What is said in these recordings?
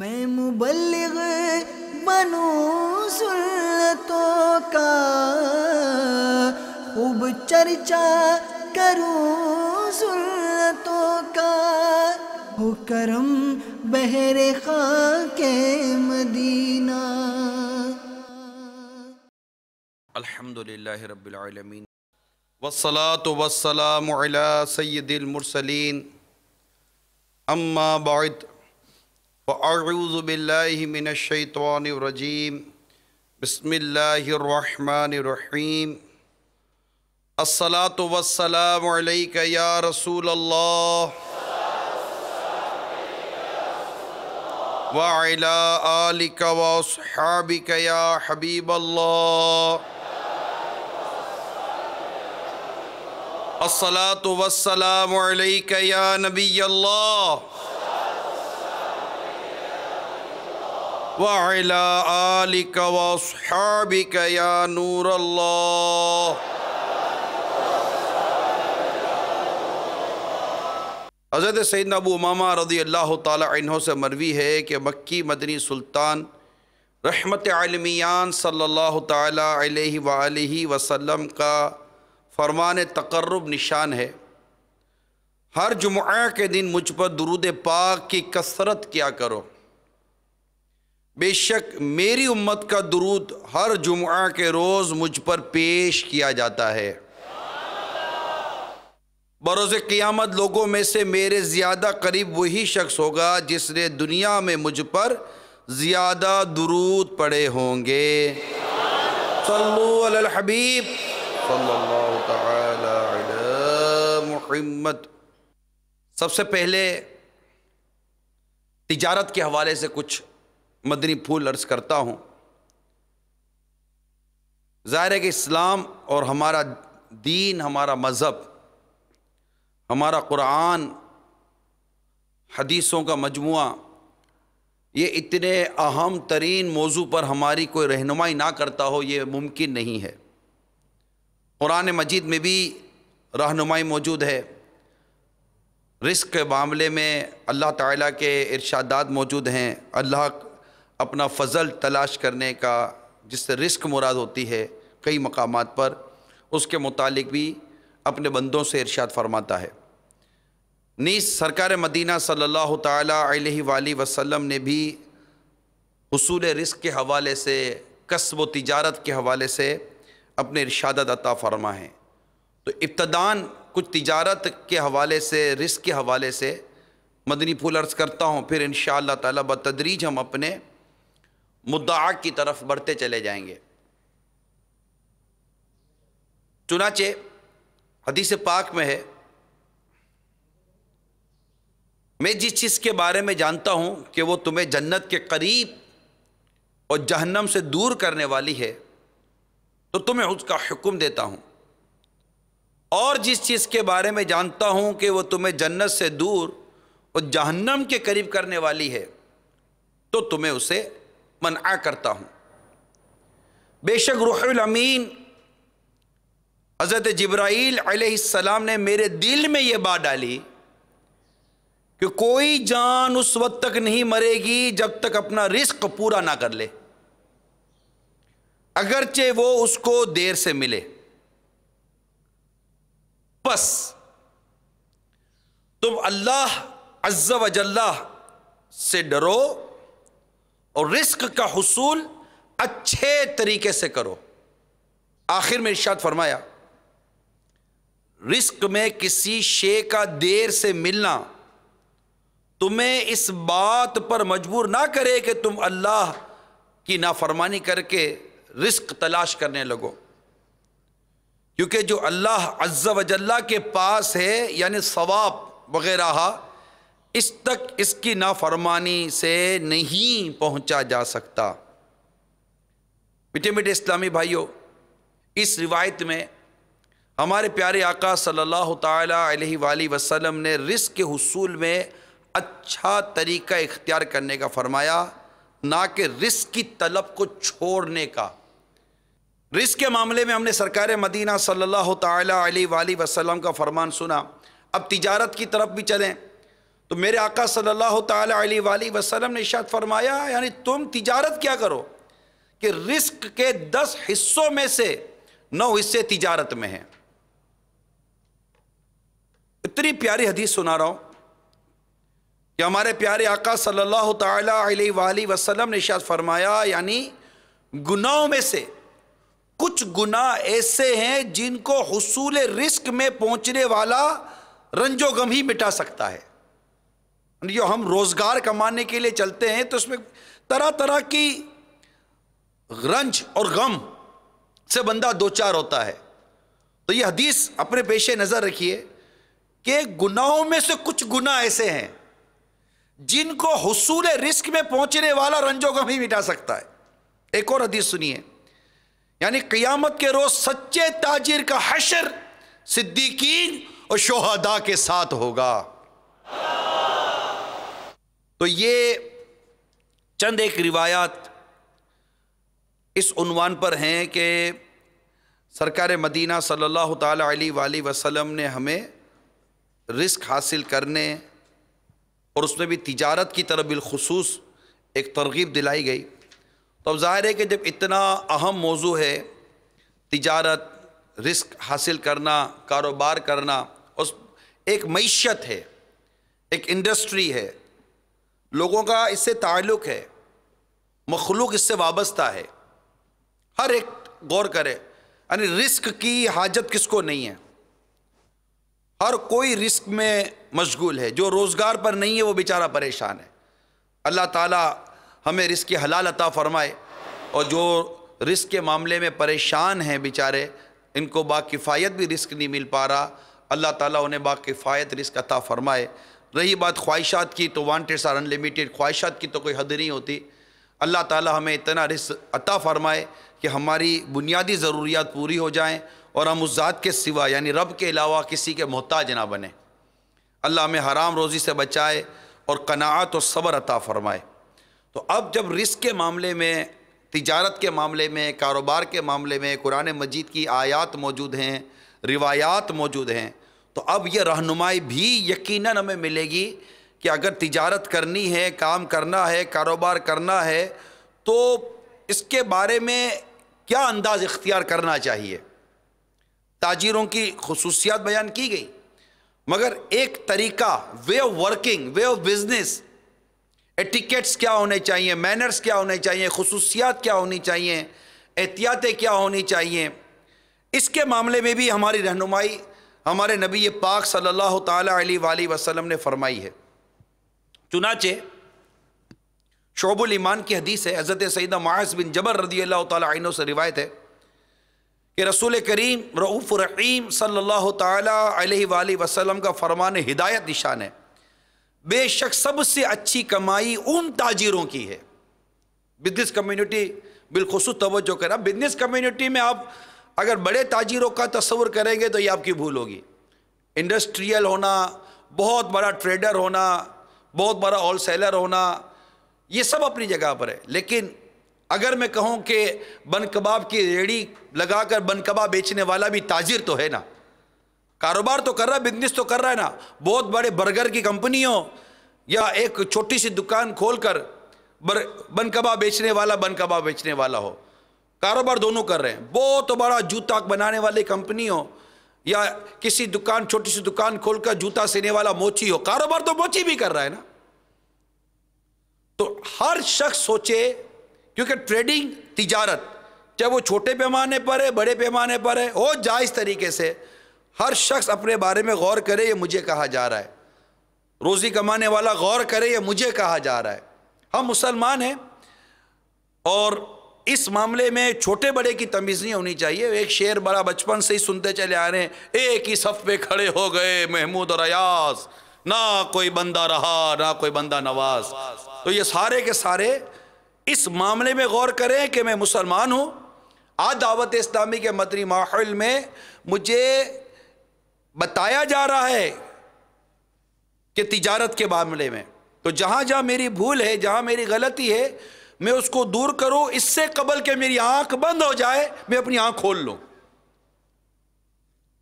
मैं मुबल बनू सुन्नतों का खूब चर्चा करूं सुन्नतों का हो करम बहरे खा के मदीना अल्हम्दुलिल्लाह रब्बिल आलमीन वस्सलातु वस्सलामु अला सय्यदिल मुरसलीन अम्मा बाद फ़ारूज़बिल्लिमिनशैतवानरजीम बसमीम अस्सलात वसलाम या रसूल अल्लाह वाला आलिक वाबिक या हबीब अल्लाह असलात वसलाम या नबी अल्लाह वाला आलिक हज़रत सैद नबू उमामा रदी अल्लाह तहों से मरवी है कि मक्की मदनी सुल्तान रहमत आलमियान सल्ला अलैहि अलह का फरमान तकर्रब निशान है हर जुम्मे के दिन मुझ पर दरुद पाक की कसरत क्या करो बेशक मेरी उम्मत का दुरूद हर जुमा के रोज़ मुझ पर पेश किया जाता है बरोज़ क़ियामत लोगों में से मेरे ज़्यादा करीब वही शख्स होगा जिसने दुनिया में मुझ पर ज़्यादा दुरूद पड़े होंगे सल्लल्लाहु सबसे पहले तिजारत के हवाले से कुछ मदनी फूल अर्ज करता हूँ ज़ाहिर है कि इस्लाम और हमारा दीन हमारा मज़हब हमारा क़ुरान हदीसों का मजमू ये इतने अहम तरीन मौजू पर हमारी कोई रहनुमाई ना करता हो ये मुमकिन नहीं है क़ुरान मजीद में भी रहनुमाई मौजूद है रिस्क के मामले में अल्लाह ताला के इरशादात मौजूद हैं अल्लाह अपना फ़जल तलाश करने का जिससे रिस्क मुराद होती है कई मकाम पर उसके मुतालिक भी अपने बंदों से इर्शाद फरमाता है नीस सरकार मदीना सल्लल्लाहु अलैहि वसल्लम ने भी हसूल रिस्क के हवाले से कस्ब तजारत के हवाले से अपने इर्शादत अता फरमा है तो इब्तदान कुछ तजारत के हवाले से रिस्क के हवाले से मदनी फूल अर्ज़ करता हूँ फिर इन शाह तदरीज हम अपने मुद्दा की तरफ बढ़ते चले जाएंगे चुनाचे हदीस पाक में है मैं जिस चीज़ के बारे में जानता हूं कि वो तुम्हें जन्नत के करीब और जहन्नम से दूर करने वाली है तो तुम्हें उसका हुक्म देता हूँ और जिस चीज़ के बारे में जानता हूं कि वो तुम्हें जन्नत से दूर और जहन्नम के करीब करने वाली है तो तुम्हें उसे मना करता हूँ बेशक रूहमीन हज़रत जब्राईल सलाम ने मेरे दिल में ये बात डाली कि कोई जान उस वक्त तक नहीं मरेगी जब तक अपना रिस्क पूरा ना कर ले अगरचे वो उसको देर से मिले बस तुम अल्लाह अज्जा वजल्ला से डरो और रिस्क का हसूल अच्छे तरीके से करो आखिर में इर्शाद फरमाया रिस्क में किसी शे का देर से मिलना तुम्हें इस बात पर मजबूर ना करे कि तुम अल्लाह की नाफरमानी करके रिस्क तलाश करने लगो क्योंकि जो अल्लाह अज्जा वजल्ला के पास है यानी सवाब वगैरह इस तक इसकी नाफरमानी से नहीं पहुंचा जा सकता मिठे मिठे इस्लामी भाइयों इस रिवायत में हमारे प्यारे आका सल्लल्लाहु अलैहि वाली वसल्लम ने रिस्क के हसूल में अच्छा तरीका इख्तियार करने का फरमाया ना कि रिस्क की तलब को छोड़ने का रिस्क के मामले में हमने सरकार मदीना सल्लल्लाहु अलैहि वाली वसल्लम का फरमान सुना अब तिजारत की तरफ भी चलें तो मेरे आका सल्लल्लाहु अलैहि वाली वसल्लम ने इशाद फरमाया यानी तुम तिजारत क्या करो कि रिस्क के दस हिस्सों में से नौ हिस्से तिजारत में हैं इतनी प्यारी हदीस सुना रहा हूं कि हमारे प्यारे आका सल्लल्लाहु अलैहि वसल्लम ने इशाद फरमाया यानी गुनाहों में से कुछ गुना ऐसे हैं जिनको हसूल रिस्क में पहुंचने वाला रंजो गम ही मिटा सकता है जो हम रोजगार कमाने के लिए चलते हैं तो उसमें तरह तरह की रंज और गम से बंदा दो चार होता है तो ये हदीस अपने पेशे नज़र रखिए कि गुनाहों में से कुछ गुना ऐसे हैं जिनको हसूल रिस्क में पहुंचने वाला रंजो गम ही मिटा सकता है एक और हदीस सुनिए यानी कयामत के रोज़ सच्चे ताजिर का हशर सिद्दीकीन और शोहदा के साथ होगा तो ये चंद एक रिवायात इस उनवान पर हैं कि सरकार मदीना सल्लल्लाहु अलैहि वसल्लम ने हमें रिस्क हासिल करने और उसमें भी तिजारत की तरफ बिलखसूस एक तरगीब दिलाई गई तो अब ज़ाहिर है कि जब इतना अहम मौजू है तिजारत रिस्क हासिल करना कारोबार करना उस एक मीशत है एक इंडस्ट्री है लोगों का इससे ताल्लुक़ है मखलूक इससे वाबस्ता है हर एक गौर करे यानी रिस्क की हाजत किसको नहीं है हर कोई रिस्क में मशगूल है जो रोज़गार पर नहीं है वो बेचारा परेशान है अल्लाह ताला हमें रिस्क की हलाल अता फ़रमाए और जो रिस्क के मामले में परेशान हैं बेचारे इनको बाकिफ़ायत भी रिस्क नहीं मिल पा रहा अल्लाह ताला उन्हें बाकिफ़ायत रिस्क अता फ़रमाए रही बात ख्वाहिशात की तो वांटेड्स आर अनलिमिटेड ख्वाहिशात की तो कोई हद नहीं होती अल्लाह ताला हमें इतना रिस अता फ़रमाए कि हमारी बुनियादी ज़रूरियात पूरी हो जाएं और हम उस ज़ात के सिवा यानी रब के अलावा किसी के मोहताज ना बने अल्लाह हमें हराम रोज़ी से बचाए और कनात और सब्र अता फ़रमाए तो अब जब रिस्क के मामले में तिजारत के मामले में कारोबार के मामले में कुरान मजीद की आयात मौजूद हैं रिवायात मौजूद हैं तो अब ये रहनुमाई भी यकीन हमें मिलेगी कि अगर तिजारत करनी है काम करना है कारोबार करना है तो इसके बारे में क्या अंदाज़ इख्तियार करना चाहिए ताजिरों की खसूसियात बयान की गई मगर एक तरीका way of working way of business etiquettes क्या होने चाहिए मैनर्स क्या होने चाहिए खसूसियात क्या होनी चाहिए एहतियातें क्या होनी चाहिए इसके मामले में भी हमारी रहनुमाई हमारे नबी पाक सल्लल्लाहु अलैहि वसल्लम ने फरमाई है चुनाचे शोबुल ईमान की हदीस है हज़रत सईद मास बिन जबर रदी अल्लाह तन से रिवायत है कि रसूल करीम रऊफ़ रहीम सल्लल्लाहु अलैहि वसल्लम का फरमान हिदायत निशान है बेशक सबसे अच्छी कमाई उन ताजिरों की है बिजनेस कम्युनिटी बिलखसूस तोज्जो करें बिजनेस कम्युनिटी में आप अगर बड़े ताजिरों का तस्वर करेंगे तो ये आपकी भूल होगी इंडस्ट्रियल होना बहुत बड़ा ट्रेडर होना बहुत बड़ा होल सेलर होना ये सब अपनी जगह पर है लेकिन अगर मैं कहूँ कि बन कबाब की रेड़ी लगाकर बन कबाब बेचने वाला भी ताजिर तो है ना कारोबार तो कर रहा है बिजनेस तो कर रहा है ना बहुत बड़े बर्गर की कंपनी हो या एक छोटी सी दुकान खोलकर बन कबाब बेचने वाला बन कबाब बेचने वाला हो कारोबार दोनों कर रहे हैं बहुत बड़ा जूता बनाने वाली कंपनी हो या किसी दुकान छोटी सी दुकान खोलकर जूता सीने वाला मोची हो कारोबार तो मोची भी कर रहा है ना तो हर शख्स सोचे क्योंकि ट्रेडिंग तिजारत चाहे वो छोटे पैमाने पर है बड़े पैमाने पर है हो इस तरीके से हर शख्स अपने बारे में गौर करे ये मुझे कहा जा रहा है रोज़ी कमाने वाला गौर करे ये मुझे कहा जा रहा है हम मुसलमान हैं और इस मामले में छोटे बड़े की तमीज़ नहीं होनी चाहिए एक शेर बड़ा बचपन से ही सुनते चले आ रहे हैं एक ही सफ़ पे खड़े हो गए महमूद और अयास ना कोई बंदा रहा ना कोई बंदा नवाज तो ये सारे के सारे इस मामले में गौर करें कि मैं मुसलमान हूँ आज दावत इस्लामी के मदरी माहौल में मुझे बताया जा रहा है कि तिजारत के मामले में तो जहाँ जहाँ मेरी भूल है जहाँ मेरी गलती है मैं उसको दूर करूं इससे कबल के मेरी आंख बंद हो जाए मैं अपनी आंख खोल लूं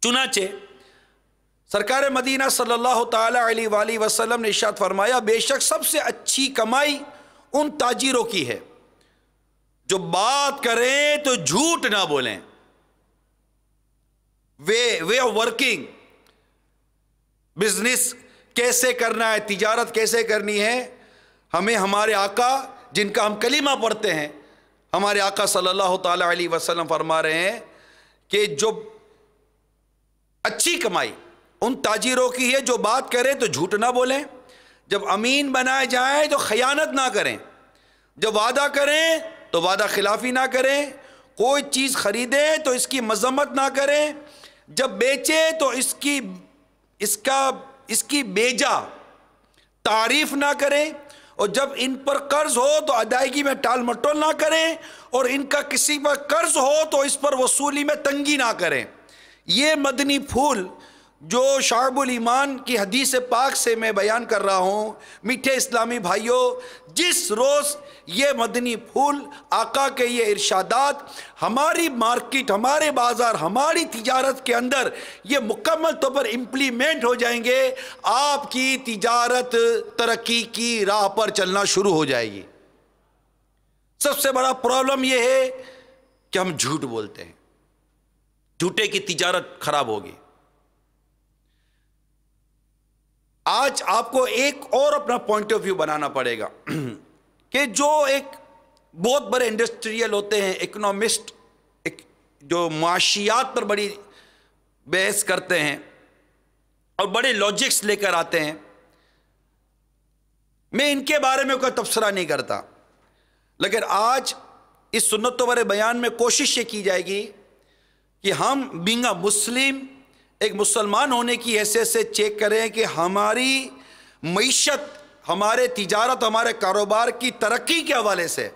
चुनाचे सरकार मदीना सल्लल्लाहु अलैहि वाली वसल्लम ने इशात फरमाया बेशक सबसे अच्छी कमाई उन ताजिरों की है जो बात करें तो झूठ ना बोलें way way of working business कैसे करना है तिजारत कैसे करनी है हमें हमारे आका जिनका हम कलीमा पढ़ते हैं हमारे आका सल्लल्लाहु अलैहि वसल्लम फरमा रहे हैं कि जो अच्छी कमाई उन ताजिरों की है जो बात करें तो झूठ ना बोलें जब अमीन बनाए जाए तो ख़यानत ना करें जब वादा करें तो वादा खिलाफी ना करें कोई चीज़ ख़रीदें तो इसकी मजम्मत ना करें जब बेचें तो इसकी इसका इसकी बेजा तारीफ ना करें और जब इन पर कर्ज हो तो अदायगी में टाल मटोल ना करें और इनका किसी पर कर्ज हो तो इस पर वसूली में तंगी ना करें ये मदनी फूल जो शाहबुल ईमान की हदीस पाक से मैं बयान कर रहा हूँ मीठे इस्लामी भाइयों जिस रोज़ ये मदनी फूल आका के ये इर्शादात हमारी मार्केट हमारे बाज़ार हमारी तिजारत के अंदर ये मुकम्मल तौर पर इम्प्लीमेंट हो जाएंगे आपकी तिजारत तरक्की की राह पर चलना शुरू हो जाएगी सबसे बड़ा प्रॉब्लम ये है कि हम झूठ बोलते हैं झूठे की तिजारत खराब होगी आज आपको एक और अपना पॉइंट ऑफ व्यू बनाना पड़ेगा कि जो एक बहुत बड़े इंडस्ट्रियल होते हैं इकोनॉमिस्ट एक जो माशियात पर बड़ी बहस करते हैं और बड़े लॉजिक्स लेकर आते हैं मैं इनके बारे में कोई तबसरा नहीं करता लेकिन आज इस सुन्नतों वाले बयान में कोशिश ये की जाएगी कि हम बिंगा मुस्लिम एक मुसलमान होने की हैसियत से चेक करें कि हमारी मीशत हमारे तिजारत हमारे कारोबार की तरक्की के हवाले से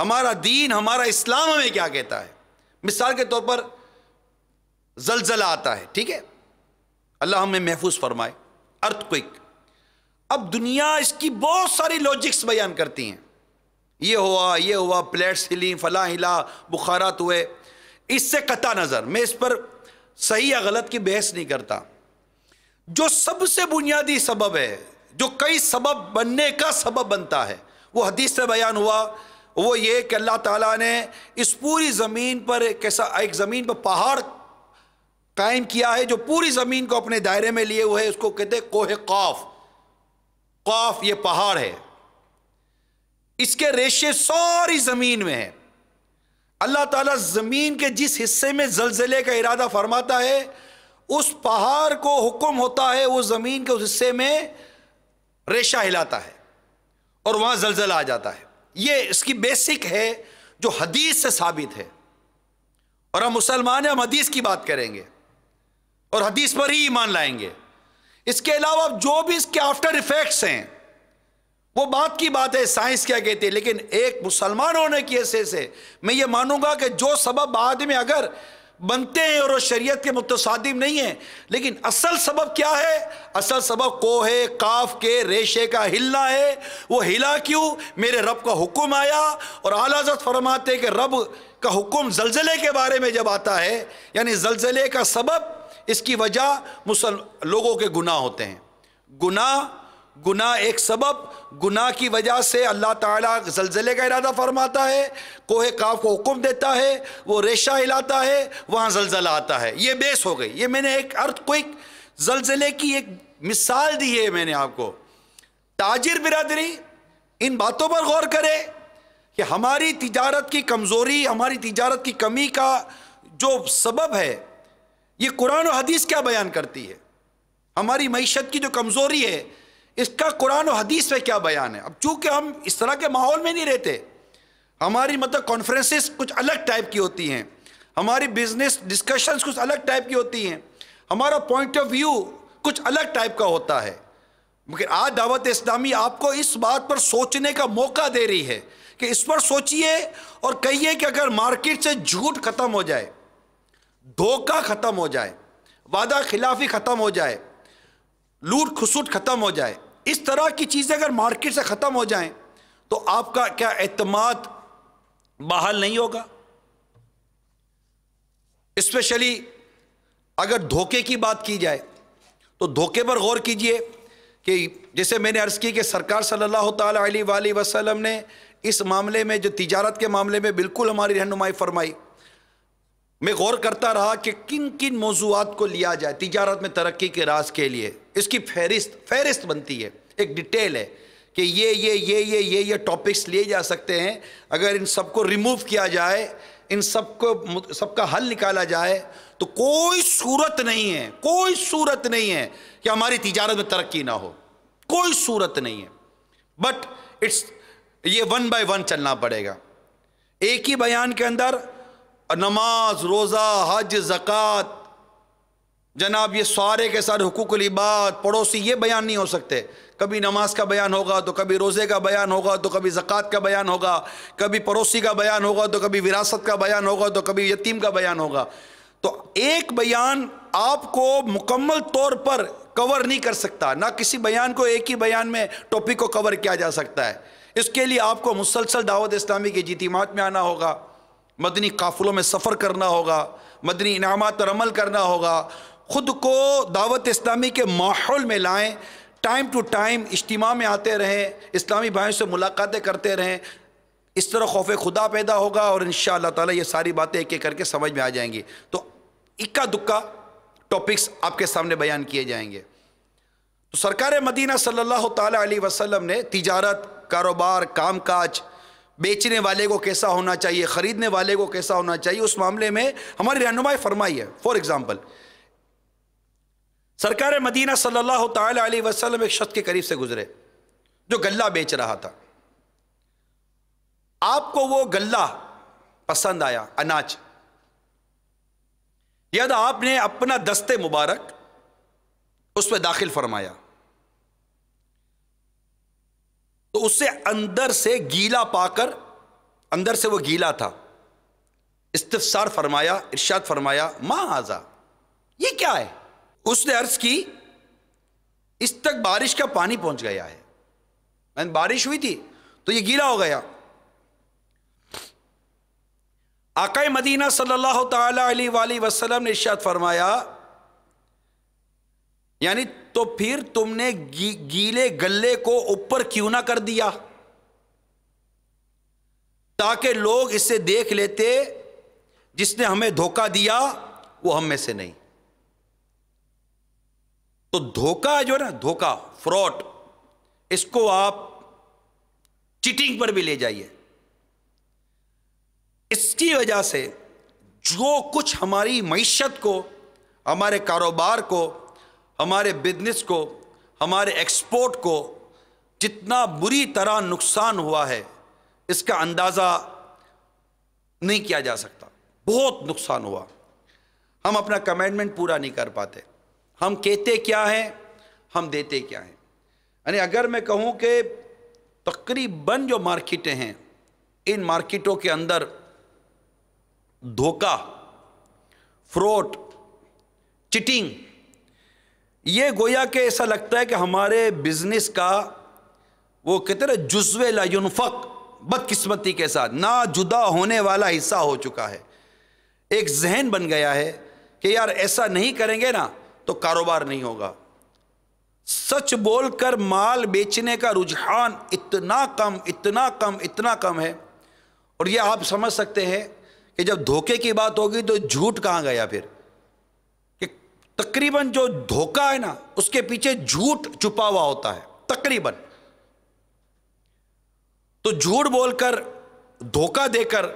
हमारा दीन हमारा इस्लाम हमें क्या कहता है मिसाल के तौर पर जलजला आता है ठीक है अल्लाह हमें महफूज फरमाए अर्थ क्विक अब दुनिया इसकी बहुत सारी लॉजिक्स बयान करती हैं ये हुआ ये हुआ प्लेट्स हिली फला हिला बुखारात हुए इससे कता नज़र मैं इस पर सही या गलत की बहस नहीं करता जो सबसे बुनियादी सबब है जो कई सबब बनने का सबब बनता है वो हदीस से बयान हुआ वो ये कि अल्लाह ताला ने इस पूरी ज़मीन पर एक ऐसा एक ज़मीन पर पहाड़ कायम किया है जो पूरी ज़मीन को अपने दायरे में लिए हुए है उसको कहते कोह काफ काफ ये पहाड़ है इसके रेशे सारी ज़मीन में है अल्लाह ताला ज़मीन के जिस हिस्से में जलजिले का इरादा फरमाता है उस पहाड़ को हुक्म होता है वो ज़मीन के उस हिस्से में रेशा हिलाता है और वहां जलजला आ जाता है ये इसकी बेसिक है जो हदीस से साबित है और हम मुसलमान हैं हम हदीस की बात करेंगे और हदीस पर ही ईमान लाएंगे इसके अलावा जो भी इसके आफ्टर इफेक्ट्स हैं वो बात की बात है साइंस क्या कहती है लेकिन एक मुसलमान होने की ऐसे से मैं ये मानूंगा कि जो सबब बाद में अगर बनते हैं और शरीयत के मुतसादिम नहीं है लेकिन असल सबब क्या है असल सबब कोहे काफ के रेशे का हिलना है वो हिला क्यों मेरे रब का हुक्म आया और आलाजत फरमाते कि रब का हुक्म जलजले के बारे में जब आता है यानी जलजले का सबब इसकी वजह मुसल लोगों के गुनाह होते हैं गुनाह गुना एक सबब गुना की वजह से अल्लाह ताला जलजले का इरादा फरमाता है कोहे काफ को हुक्म देता है वो रेशा हिलाता है वहाँ जलजला आता है ये बेस हो गई ये मैंने एक अर्थ क्विक जलजले की एक मिसाल दी है मैंने आपको ताजिर बिरादरी इन बातों पर गौर करे कि हमारी तिजारत की कमज़ोरी हमारी तिजारत की कमी का जो सबब है ये कुरान और हदीस क्या बयान करती है हमारी मीशत की जो कमज़ोरी है इसका कुरान और हदीस में क्या बयान है अब चूंकि हम इस तरह के माहौल में नहीं रहते हमारी मतलब कॉन्फ्रेंसिस कुछ अलग टाइप की होती हैं हमारी बिजनेस डिस्कशंस कुछ अलग टाइप की होती हैं हमारा पॉइंट ऑफ व्यू कुछ अलग टाइप का होता है मगर आज दावत इस्लामी आपको इस बात पर सोचने का मौका दे रही है कि इस पर सोचिए और कहिए कि अगर मार्केट से झूठ ख़त्म हो जाए धोखा ख़त्म हो जाए वादा खिलाफी ख़त्म हो जाए लूट खसूट ख़त्म हो जाए इस तरह की चीज़ें अगर मार्केट से ख़त्म हो जाएं तो आपका क्या अतमाद बहाल नहीं होगा स्पेशली अगर धोखे की बात की जाए तो धोखे पर गौर कीजिए कि जैसे मैंने अर्ज़ की कि सरकार सल्लल्लाहु अलैहि वसल्लम ने इस मामले में जो तिजारत के मामले में बिल्कुल हमारी रहनुमाई फरमाई मैं गौर करता रहा कि किन किन मौजूद को लिया जाए तिजारत में तरक्की के राज के लिए इसकी फहरिस्त फहरिस्त बनती है एक डिटेल है कि ये ये ये ये ये ये टॉपिक्स लिए जा सकते हैं अगर इन सबको रिमूव किया जाए इन सबको सबका हल निकाला जाए तो कोई सूरत नहीं है कोई सूरत नहीं है कि हमारी तिजारत में तरक्की ना हो कोई सूरत नहीं है बट इट्स ये वन बाय वन चलना पड़ेगा एक ही बयान के अंदर नमाज रोज़ा हज जक़ात जनाब ये सारे के सारे हकूक़ल बात पड़ोसी ये बयान नहीं हो सकते कभी नमाज का बयान होगा तो कभी रोज़े का बयान होगा तो कभी ज़क़़त का बयान होगा कभी पड़ोसी का बयान होगा तो कभी विरासत का बयान होगा तो कभी यतीम का बयान होगा तो एक बयान आपको मुकम्मल तौर पर कवर नहीं कर सकता ना किसी बयान को एक ही बयान में टॉपिक को कवर किया जा सकता है इसके लिए आपको मुसलसल दावत इस्लामी की जीतीमात में आना होगा मदनी काफिलों में सफ़र करना होगा मदनी इनाम पर अमल करना होगा ख़ुद को दावत इस्लामी के माहौल में लाएँ टाइम टू टाइम इज्तम में आते रहें इस्लामी भाइयों से मुलाकातें करते रहें इस तरह खौफ खुदा पैदा होगा और इन ताला ये सारी बातें एक एक करके समझ में आ जाएंगी तो इक्का दुक्का टॉपिक्स आपके सामने बयान किए जाएंगे तो सरकार मदीना सल्लल्लाहु अलैहि वसल्लम ने तिजारत कारोबार कामकाज बेचने वाले को कैसा होना चाहिए ख़रीदने वाले को कैसा होना चाहिए उस मामले में हमारी रहनुमाई फरमाई है फॉर एग्ज़ाम्पल सरकार मदीना सल्लल्लाहु अलैहि वसल्लम एक शख्स के करीब से गुजरे जो गल्ला बेच रहा था आपको वो गल्ला पसंद आया अनाज याद आपने अपना दस्ते मुबारक उसमें दाखिल फरमाया तो उससे अंदर से गीला पाकर अंदर से वो गीला था इस्तफसार फरमाया इर्शाद फरमाया माँ आजा ये क्या है उसने अर्ज की इस तक बारिश का पानी पहुंच गया है मैंने बारिश हुई थी तो ये गीला हो गया आकाए मदीना सल्लल्लाहु अलैहि वसल्लम ने इशात फरमाया यानी तो फिर तुमने गी, गीले गले को ऊपर क्यों ना कर दिया ताकि लोग इसे देख लेते जिसने हमें धोखा दिया वो हम में से नहीं तो धोखा जो है ना धोखा फ्रॉड इसको आप चीटिंग पर भी ले जाइए इसकी वजह से जो कुछ हमारी मीशत को हमारे कारोबार को हमारे बिजनेस को हमारे एक्सपोर्ट को जितना बुरी तरह नुकसान हुआ है इसका अंदाज़ा नहीं किया जा सकता बहुत नुकसान हुआ हम अपना कमेंटमेंट पूरा नहीं कर पाते हम कहते क्या हैं हम देते क्या हैं यानी अगर मैं कहूँ कि तकरीबन जो मार्केटें हैं इन मार्केटों के अंदर धोखा फ्रॉड चिटिंग ये गोया के ऐसा लगता है कि हमारे बिजनेस का वो कहते ना जुज्व लायुनफक बदकिस्मती के साथ ना जुदा होने वाला हिस्सा हो चुका है एक जहन बन गया है कि यार ऐसा नहीं करेंगे ना तो कारोबार नहीं होगा सच बोलकर माल बेचने का रुझान इतना कम इतना कम इतना कम है और ये आप समझ सकते हैं कि जब धोखे की बात होगी तो झूठ कहाँ गया फिर कि तकरीबन जो धोखा है ना उसके पीछे झूठ छुपा हुआ होता है तकरीबन तो झूठ बोलकर धोखा देकर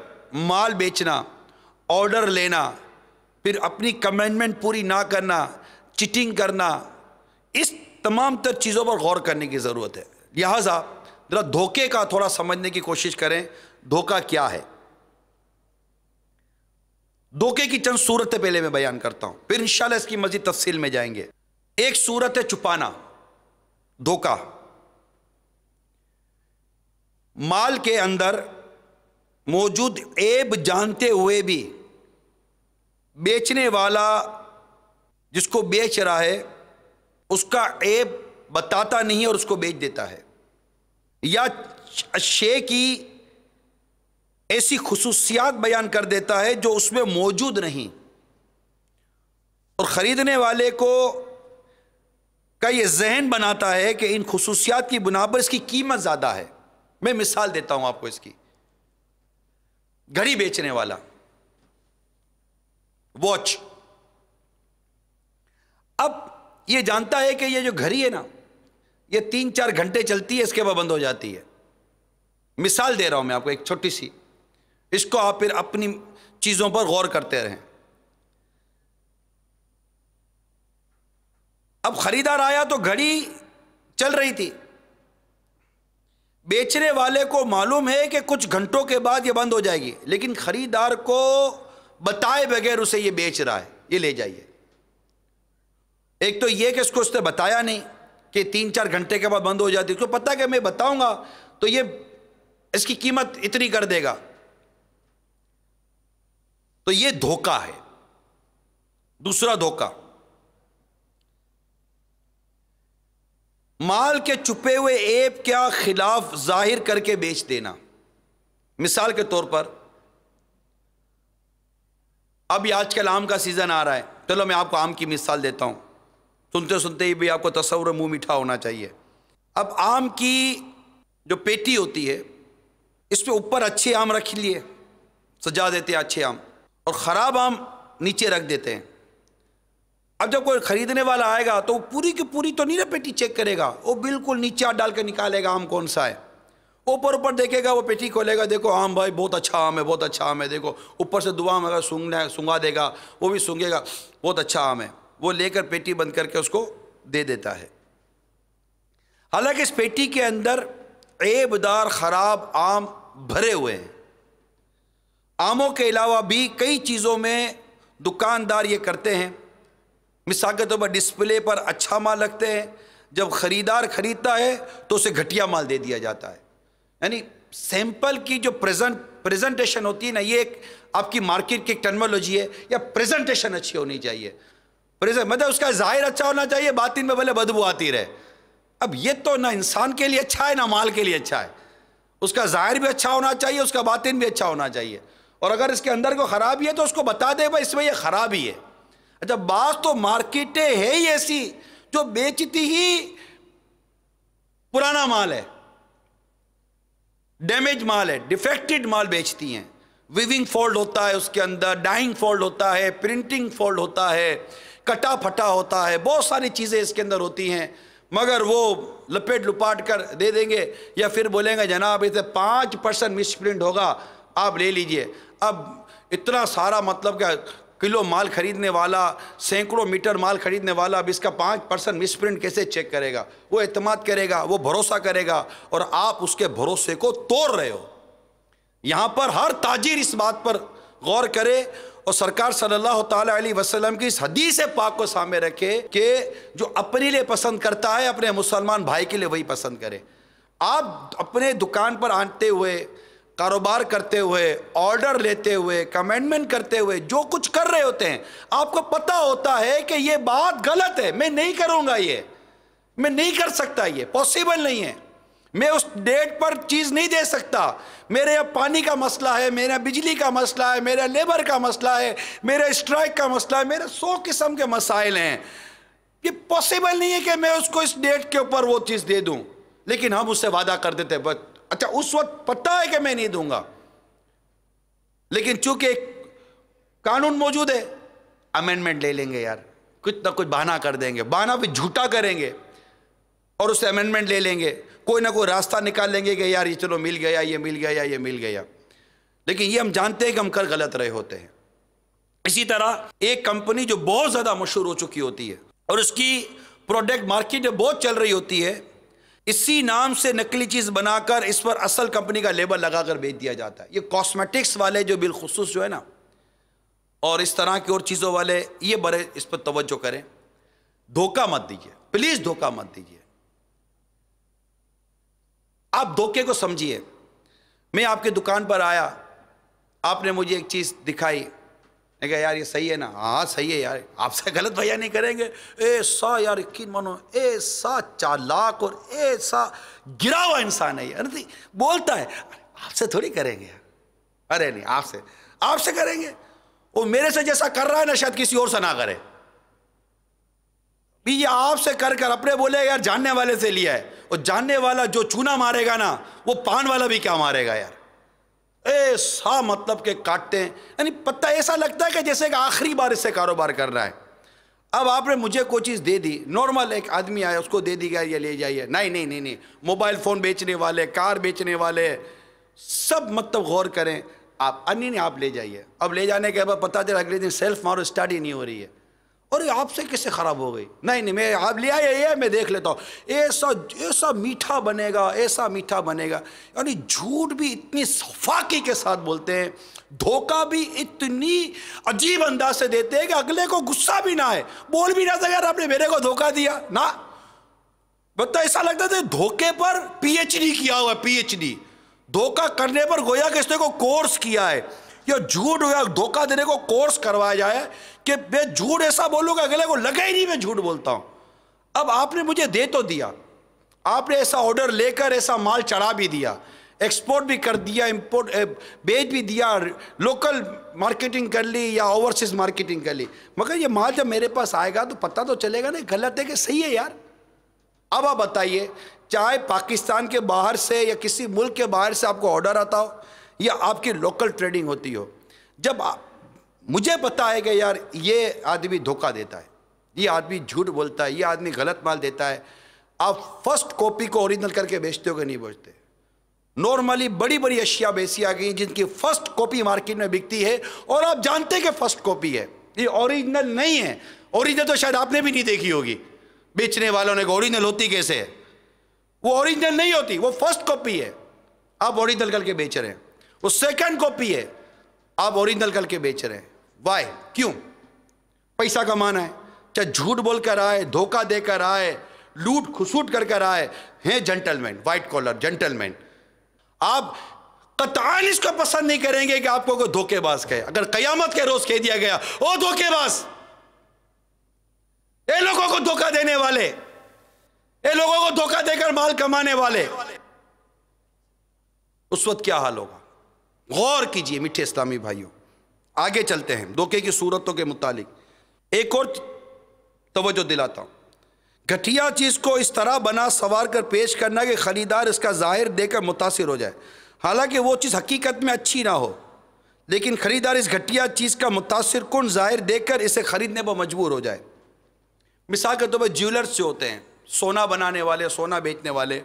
माल बेचना ऑर्डर लेना फिर अपनी कमेंटमेंट पूरी ना करना चिटिंग करना इस तमाम तर चीज़ों पर गौर करने की ज़रूरत है लिहाजा ज़रा धोखे का थोड़ा समझने की कोशिश करें धोखा क्या है धोखे की चंद सूरतें पहले मैं बयान करता हूं फिर इंशाल्लाह इसकी मजीद तफसील में जाएंगे एक सूरत है छुपाना धोखा माल के अंदर मौजूद एब जानते हुए भी बेचने वाला जिसको बेच रहा है उसका ऐब बताता नहीं और उसको बेच देता है या शे की ऐसी खसूसियात बयान कर देता है जो उसमें मौजूद नहीं और ख़रीदने वाले को का ये जहन बनाता है कि इन खसूसियात की बुना पर इसकी कीमत ज़्यादा है मैं मिसाल देता हूँ आपको इसकी घड़ी बेचने वाला वॉच अब ये जानता है कि ये जो घड़ी है ना ये तीन चार घंटे चलती है इसके बाद बंद हो जाती है मिसाल दे रहा हूं मैं आपको एक छोटी सी इसको आप फिर अपनी चीज़ों पर गौर करते रहें अब खरीदार आया तो घड़ी चल रही थी बेचने वाले को मालूम है कि कुछ घंटों के बाद ये बंद हो जाएगी लेकिन खरीदार को बताए बगैर उसे ये बेच रहा है ये ले जाइए एक तो ये कि इसको उसने बताया नहीं कि तीन चार घंटे के बाद बंद हो जाती उसको पता कि मैं बताऊंगा तो ये इसकी कीमत इतनी कर देगा तो ये धोखा है दूसरा धोखा माल के छुपे हुए ऐप के खिलाफ जाहिर करके बेच देना मिसाल के तौर पर अभी आजकल आम का सीजन आ रहा है चलो मैं आपको आम की मिसाल देता हूं सुनते सुनते ही भी आपको तस्वर मुंह मीठा होना चाहिए अब आम की जो पेटी होती है इस पर ऊपर अच्छे आम रख लिए सजा देते हैं अच्छे आम और ख़राब आम नीचे रख देते हैं अब जब कोई ख़रीदने वाला आएगा तो पूरी की पूरी तो नहीं ना पेटी चेक करेगा वो बिल्कुल नीचे हाथ डाल के निकालेगा आम कौन सा है ऊपर ऊपर देखेगा वो पेटी खोलेगा देखो आम भाई बहुत अच्छा आम है बहुत अच्छा आम है देखो ऊपर से दुआ में अगर सूंघना सूंघा देगा वो भी सूंघेगा बहुत अच्छा आम है वो लेकर पेटी बंद करके उसको दे देता है हालांकि इस पेटी के अंदर ऐबदार ख़राब आम भरे हुए हैं आमों के अलावा भी कई चीज़ों में दुकानदार ये करते हैं मिसाल के तौर पर डिस्प्ले पर अच्छा माल रखते हैं जब ख़रीदार ख़रीदता है तो उसे घटिया माल दे दिया जाता है यानी सैंपल की जो प्रेजेंट प्रेजेंटेशन होती है ना ये एक आपकी मार्केट की टर्मोलॉजी है या प्रेजेंटेशन अच्छी होनी चाहिए पर इसे मतलब उसका जाहिर अच्छा होना चाहिए बातिन में भले बदबू आती रहे अब ये तो ना इंसान के लिए अच्छा है ना माल के लिए अच्छा है उसका जाहिर भी अच्छा होना चाहिए उसका बातिन भी अच्छा होना चाहिए और अगर इसके अंदर को खराबी है तो उसको बता दे भाई इसमें यह खराबी है अच्छा बास तो मार्केटें है ही ऐसी जो बेचती ही पुराना माल है डैमेज माल है डिफेक्टेड माल बेचती हैं विविंग फॉल्ट होता है उसके अंदर डाइंग फॉल्ट होता है प्रिंटिंग फॉल्ट होता है कटा फटा होता है बहुत सारी चीज़ें इसके अंदर होती हैं मगर वो लपेट लुपाट कर दे देंगे या फिर बोलेंगे जनाब इसे पाँच परसेंट मिसप्रिंट होगा आप ले लीजिए अब इतना सारा मतलब क्या किलो माल खरीदने वाला सैकड़ों मीटर माल खरीदने वाला अब इसका पाँच परसेंट मिसप्रिंट कैसे चेक करेगा वो अहतम करेगा वो भरोसा करेगा और आप उसके भरोसे को तोड़ रहे हो यहाँ पर हर ताजिर इस बात पर गौर करे और सरकार सल्लल्लाहु अलैहि वसल्लम की इस हदीस पाक को सामने रखे कि जो अपने लिए पसंद करता है अपने मुसलमान भाई के लिए वही पसंद करे आप अपने दुकान पर आते हुए कारोबार करते हुए ऑर्डर लेते हुए कमेंडमेंट करते हुए जो कुछ कर रहे होते हैं आपको पता होता है कि ये बात गलत है मैं नहीं करूँगा ये मैं नहीं कर सकता ये पॉसिबल नहीं है मैं उस डेट पर चीज़ नहीं दे सकता मेरे यहाँ पानी का मसला है मेरा बिजली का मसला है मेरा लेबर का मसला है मेरा स्ट्राइक का मसला है मेरे सौ किस्म के मसाइल हैं ये पॉसिबल नहीं है कि मैं उसको इस डेट के ऊपर वो चीज़ दे दूँ लेकिन हम उससे वादा कर देते बस अच्छा उस वक्त पता है कि मैं नहीं दूंगा लेकिन चूंकि कानून मौजूद है अमेंडमेंट ले लेंगे यार कुछ ना कुछ बहाना कर देंगे बहाना भी झूठा करेंगे और उससे अमेंडमेंट ले लेंगे कोई ना कोई रास्ता निकाल लेंगे कि यार ये चलो मिल गया ये मिल गया ये मिल गया लेकिन ये हम जानते हैं कि हम कर गलत रहे होते हैं इसी तरह एक कंपनी जो बहुत ज़्यादा मशहूर हो चुकी होती है और उसकी प्रोडक्ट मार्केट बहुत चल रही होती है इसी नाम से नकली चीज़ बनाकर इस पर असल कंपनी का लेबल लगाकर बेच दिया जाता है ये कॉस्मेटिक्स वाले जो बिलखसूस जो है ना और इस तरह की और चीज़ों वाले ये बड़े इस पर तवज्जो करें धोखा मत दीजिए प्लीज़ धोखा मत दीजिए आप धोखे को समझिए मैं आपके दुकान पर आया आपने मुझे एक चीज़ दिखाई मैं कहा यार ये सही है ना हाँ सही है यार आपसे गलत भैया नहीं करेंगे ऐसा यार यकीन मानो ऐसा चालाक और ऐसा गिरा हुआ इंसान है यार नहीं बोलता है आपसे थोड़ी करेंगे अरे नहीं आपसे आपसे करेंगे वो मेरे से जैसा कर रहा है ना शायद किसी और से ना करे भी ये आपसे कर कर अपने बोले यार जानने वाले से लिया है और जानने वाला जो चूना मारेगा ना वो पान वाला भी क्या मारेगा यार ऐसा मतलब के काटते हैं यानी पत्ता ऐसा लगता है कि जैसे कि आखिरी बार इससे कारोबार कर रहा है अब आपने मुझे कोई चीज़ दे दी नॉर्मल एक आदमी आया उसको दे दी गया ये ले जाइए नहीं नहीं नहीं नहीं मोबाइल फ़ोन बेचने वाले कार बेचने वाले सब मतलब गौर करें आप अन्य नहीं आप ले जाइए अब ले जाने के बाद पता चला अगले दिन सेल्फ मारो स्टार्ट ही नहीं हो रही है अरे आपसे कैसे ख़राब हो गई नहीं नहीं मैं आप लिया आया ये मैं देख लेता हूँ ऐसा ऐसा मीठा बनेगा ऐसा मीठा बनेगा यानी झूठ भी इतनी सफाकी के साथ बोलते हैं धोखा भी इतनी अजीब अंदाज से देते हैं कि अगले को गुस्सा भी ना आए बोल भी ना सके आपने मेरे को धोखा दिया ना बता ऐसा लगता था धोखे पर पीएचडी किया हुआ पीएचडी धोखा करने पर गोया किसने को कोर्स किया है या झूठ या धोखा देने को कोर्स करवाया जाए कि मैं झूठ ऐसा बोलूँगा अगले को लगे ही नहीं मैं झूठ बोलता हूँ अब आपने मुझे दे तो दिया आपने ऐसा ऑर्डर लेकर ऐसा माल चढ़ा भी दिया एक्सपोर्ट भी कर दिया इम्पोर्ट बेच भी दिया लोकल मार्केटिंग कर ली या ओवरसीज मार्केटिंग कर ली मगर ये माल जब मेरे पास आएगा तो पता तो चलेगा ना गलत है कि सही है यार अब आप बताइए चाहे पाकिस्तान के बाहर से या किसी मुल्क के बाहर से आपको ऑर्डर आता हो या आपकी लोकल ट्रेडिंग होती हो जब आप मुझे पता है कि यार ये आदमी धोखा देता है ये आदमी झूठ बोलता है ये आदमी गलत माल देता है आप फर्स्ट कॉपी को ओरिजिनल करके बेचते हो कि नहीं बेचते नॉर्मली बड़ी बड़ी अशिया बेची आ गई जिनकी फर्स्ट कॉपी मार्केट में बिकती है और आप जानते हैं कि फर्स्ट कॉपी है ये ओरिजिनल नहीं है ओरिजिनल तो शायद आपने भी नहीं देखी होगी बेचने वालों ने ओरिजिनल होती कैसे वो ओरिजिनल नहीं होती वो फर्स्ट कॉपी है आप ओरिजिनल करके बेच रहे हैं वो सेकंड कॉपी है आप ओरिजिनल करके बेच रहे हैं वाई क्यों पैसा कमाना है चाहे झूठ बोल कर आए धोखा देकर आए लूट खुसूट कर कर आए हैं जेंटलमैन व्हाइट कॉलर जेंटलमैन आप कतान इसको पसंद नहीं करेंगे कि आपको कोई धोखेबाज कहे अगर कयामत के रोज कह दिया गया ओ धोखेबाज ये लोगों को धोखा देने वाले ये लोगों को धोखा देकर माल कमाने वाले उस वक्त क्या हाल होगा गौर कीजिए मीठे इस्लामी भाइयों आगे चलते हैं धोखे की सूरतों के मुतालिक एक और तवज्जो दिलाता हूँ घटिया चीज़ को इस तरह बना सवार कर पेश करना कि ख़रीदार इसका ज़ाहिर देकर मुतासर हो जाए हालांकि वो चीज़ हकीकत में अच्छी ना हो लेकिन ख़रीदार इस घटिया चीज़ का मुतासर कौन ज़ाहिर देकर इसे ख़रीदने पर मजबूर हो जाए मिसाल के तौर तो पर ज्वेलर्स जो होते हैं सोना बनाने वाले सोना बेचने वाले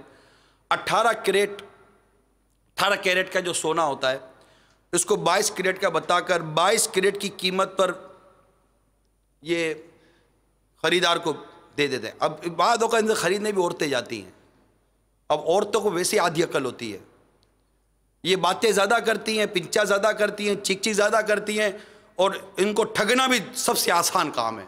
अट्ठारह कैरेट अठारह कैरेट का जो सोना होता है इसको 22 करेट का बताकर 22 करेट की कीमत पर ये ख़रीदार को दे देते हैं अब बाद का इनसे ख़रीदने भी औरतें जाती हैं अब औरतों को वैसे आधी अकल होती है ये बातें ज़्यादा करती हैं पिंचा ज़्यादा करती हैं चिक चिक ज़्यादा करती हैं और इनको ठगना भी सबसे आसान काम है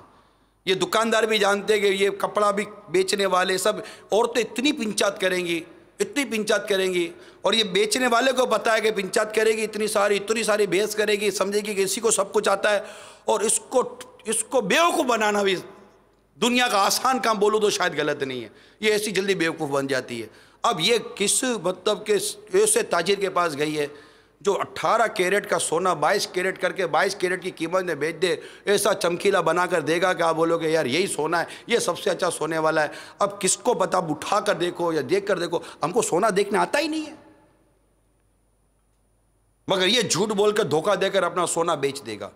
ये दुकानदार भी जानते हैं कि ये कपड़ा भी बेचने वाले सब औरतें इतनी पिंचात करेंगी इतनी पिंचात करेंगी और ये बेचने वाले को पता है कि पंचायत करेगी इतनी सारी इतनी सारी बहस करेगी समझेगी कि इसी को सब कुछ आता है और इसको इसको बेवकूफ़ बनाना भी दुनिया का आसान काम बोलो तो शायद गलत नहीं है ये ऐसी जल्दी बेवकूफ़ बन जाती है अब ये किस मतलब के ऐसे ताजिर के पास गई है जो 18 कैरेट का सोना 22 कैरेट करके 22 कैरेट की कीमत में बेच दे ऐसा चमकीला बना कर देगा कि आप बोलोगे यार यही सोना है ये सबसे अच्छा सोने वाला है अब किसको पता उठा कर देखो या देख कर देखो हमको सोना देखने आता ही नहीं है मगर यह झूठ बोलकर धोखा देकर अपना सोना बेच देगा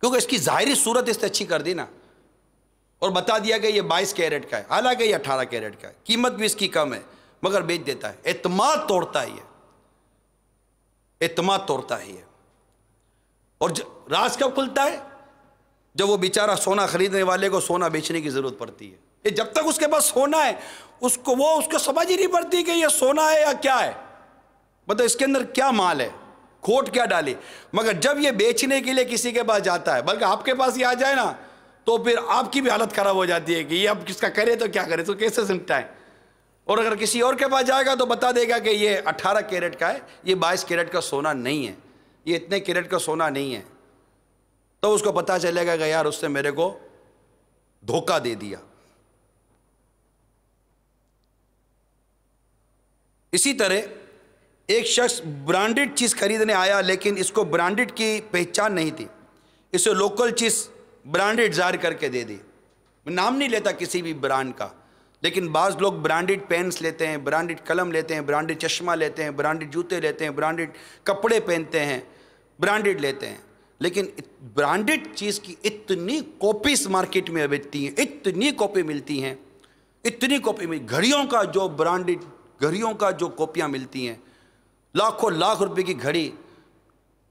क्योंकि इसकी जाहिर सूरत इसने अच्छी कर दी ना और बता दिया कि ये बाईस कैरेट का है हालांकि ये अठारह कैरेट का है कीमत भी इसकी कम है मगर बेच देता है एतमाद तोड़ता है ये एतमाद तोड़ता है ये और राज कब खुलता है जब वो बेचारा सोना खरीदने वाले को सोना बेचने की ज़रूरत पड़ती है ये जब तक उसके पास सोना है उसको वो उसको समझ ही नहीं पड़ती कि ये सोना है या क्या है बताओ मतलब इसके अंदर क्या माल है खोट क्या डाली मगर जब ये बेचने के लिए किसी के पास जाता है बल्कि आपके पास ये आ जाए ना तो फिर आपकी भी हालत खराब हो जाती है कि ये अब किसका करे तो क्या करे तो कैसे सिमटाए और अगर किसी और के पास जाएगा तो बता देगा कि ये 18 कैरेट का है ये 22 कैरेट का सोना नहीं है ये इतने कैरेट का सोना नहीं है तो उसको पता चलेगा कि यार उसने मेरे को धोखा दे दिया इसी तरह एक शख्स ब्रांडेड चीज़ खरीदने आया लेकिन इसको ब्रांडेड की पहचान नहीं थी इसे लोकल चीज़ ब्रांडेड जार करके दे दी मैं नाम नहीं लेता किसी भी ब्रांड का लेकिन बाज़ लोग ब्रांडेड पेन्स लेते हैं ब्रांडेड कलम लेते हैं ब्रांडेड चश्मा लेते हैं ब्रांडेड जूते लेते हैं ब्रांडेड कपड़े पहनते हैं ब्रांडेड लेते हैं लेकिन ब्रांडेड चीज़ की इतनी कॉपीज मार्केट में बेचती हैं इतनी कॉपी मिलती हैं इतनी कॉपी मिल घड़ियों का जो ब्रांडेड घड़ियों का जो कॉपियाँ मिलती हैं लाखों लाख रुपए की घड़ी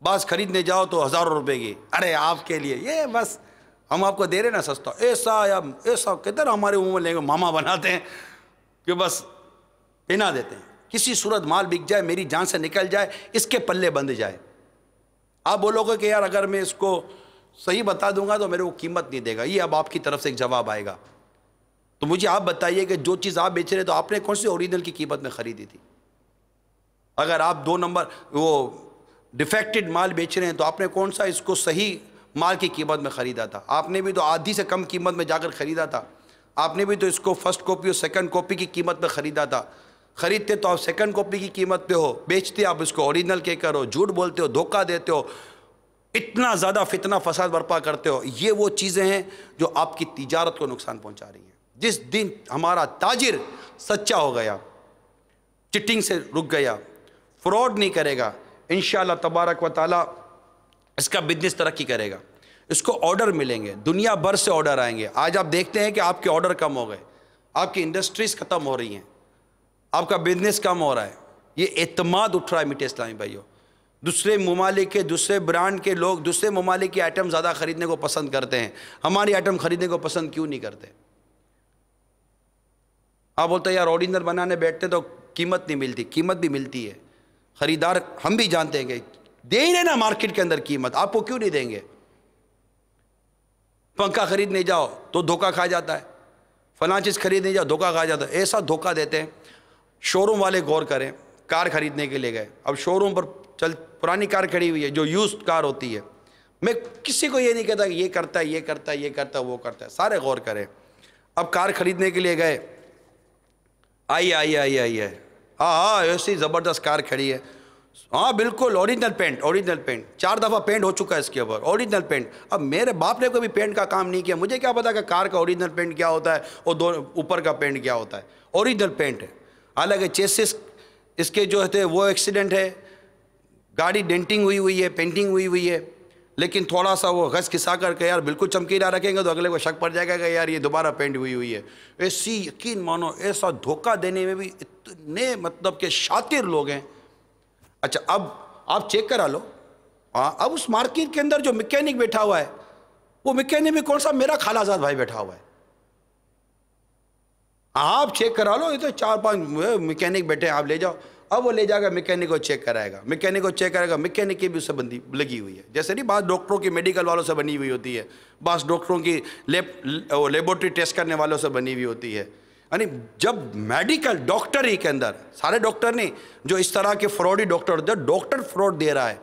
बस खरीदने जाओ तो हज़ारों रुपए की अरे आपके लिए ये बस हम आपको दे रहे ना सस्ता ऐसा या ऐसा किधर हमारे में लेंगे मामा बनाते हैं कि बस पिना देते हैं किसी सूरत माल बिक जाए मेरी जान से निकल जाए इसके पल्ले बंध जाए आप बोलोगे कि यार अगर मैं इसको सही बता दूंगा तो मेरे को कीमत नहीं देगा ये अब आपकी तरफ से एक जवाब आएगा तो मुझे आप बताइए कि जो चीज़ आप बेच रहे तो आपने कौन सी ओरिजिनल की कीमत में ख़रीदी थी अगर आप दो नंबर वो डिफेक्टेड माल बेच रहे हैं तो आपने कौन सा इसको सही माल की कीमत में ख़रीदा था आपने भी तो आधी से कम कीमत में जाकर ख़रीदा था आपने भी तो इसको फ़र्स्ट कॉपी और सेकंड कॉपी की कीमत में ख़रीदा था ख़रीदते तो आप सेकंड कॉपी की कीमत पे हो बेचते आप इसको ओरिजिनल के करो झूठ बोलते हो धोखा देते हो इतना ज़्यादा फितना फसाद बर्पा करते हो ये वो चीज़ें हैं जो आपकी तजारत को नुकसान पहुँचा रही हैं जिस दिन हमारा ताजिर सच्चा हो गया चिटिंग से रुक गया फ्रॉड नहीं करेगा इन तबारक व ताली इसका बिजनेस तरक्की करेगा इसको ऑर्डर मिलेंगे दुनिया भर से ऑर्डर आएंगे आज आप देखते हैं कि आपके ऑर्डर कम हो गए आपकी इंडस्ट्रीज़ ख़त्म हो रही हैं आपका बिजनेस कम हो रहा है ये अतमाद उठ रहा है मिठे इस्लामी भाइयों दूसरे ममालिक के दूसरे ब्रांड के लोग दूसरे ममालिक के आइटम ज़्यादा ख़रीदने को पसंद करते हैं हमारी आइटम ख़रीदने को पसंद क्यों नहीं करते आप बोलते यार ऑरिजिनल बनाने बैठते तो कीमत नहीं मिलती कीमत भी मिलती है ख़रीदार हम भी जानते हैं कि दे ही ना मार्केट के अंदर कीमत आपको क्यों नहीं देंगे पंखा खरीदने जाओ तो धोखा खा जाता है फला चीज़ खरीदने जाओ धोखा खा जाता है ऐसा धोखा देते हैं शोरूम वाले गौर करें कार खरीदने के लिए गए अब शोरूम पर चल पुरानी कार खड़ी हुई है जो यूज कार होती है मैं किसी को ये नहीं कहता ये करता है ये करता है ये करता है वो करता है सारे गौर करें अब कार खरीदने के लिए गए आइए आइए आइए आइए हाँ हाँ ऐसी ज़बरदस्त कार खड़ी है हाँ बिल्कुल ओरिजिनल पेंट ओरिजिनल पेंट चार दफ़ा पेंट हो चुका है इसके ऊपर ओरिजिनल पेंट अब मेरे बाप ने कभी पेंट का काम नहीं किया मुझे क्या पता कि कार का ओरिजिनल पेंट क्या होता है और दो ऊपर का पेंट क्या होता है ओरिजिनल पेंट है हालांकि चेसिस इसके जो थे वो एक्सीडेंट है गाड़ी डेंटिंग हुई हुई है पेंटिंग हुई हुई है लेकिन थोड़ा सा वो घस खिसा करके यार बिल्कुल चमकीला रखेंगे तो अगले को शक पड़ जाएगा कि यार ये दोबारा पेंट हुई हुई है ऐसी यकीन मानो ऐसा धोखा देने में भी इतने मतलब के शातिर लोग हैं अच्छा अब आप चेक करा लो हाँ अब उस मार्केट के अंदर जो मैकेनिक बैठा हुआ है वो मैकेनिक में कौन सा मेरा खालाजाद भाई बैठा हुआ है आप चेक करा लो ये तो चार पांच मैकेनिक बैठे हैं आप ले जाओ अब वो ले जाएगा मैकेनिक को चेक कराएगा मैकेनिक को चेक कराएगा मैकेनिक की भी उससे बंदी लगी हुई है जैसे नहीं बात डॉक्टरों की मेडिकल वालों से बनी हुई होती है बस डॉक्टरों की लेब लेबोरेटरी टेस्ट करने वालों से बनी हुई होती है यानी जब मेडिकल डॉक्टर ही के अंदर सारे डॉक्टर नहीं जो इस तरह के फ्रॉडी डॉक्टर होते डॉक्टर फ्रॉड दे रहा है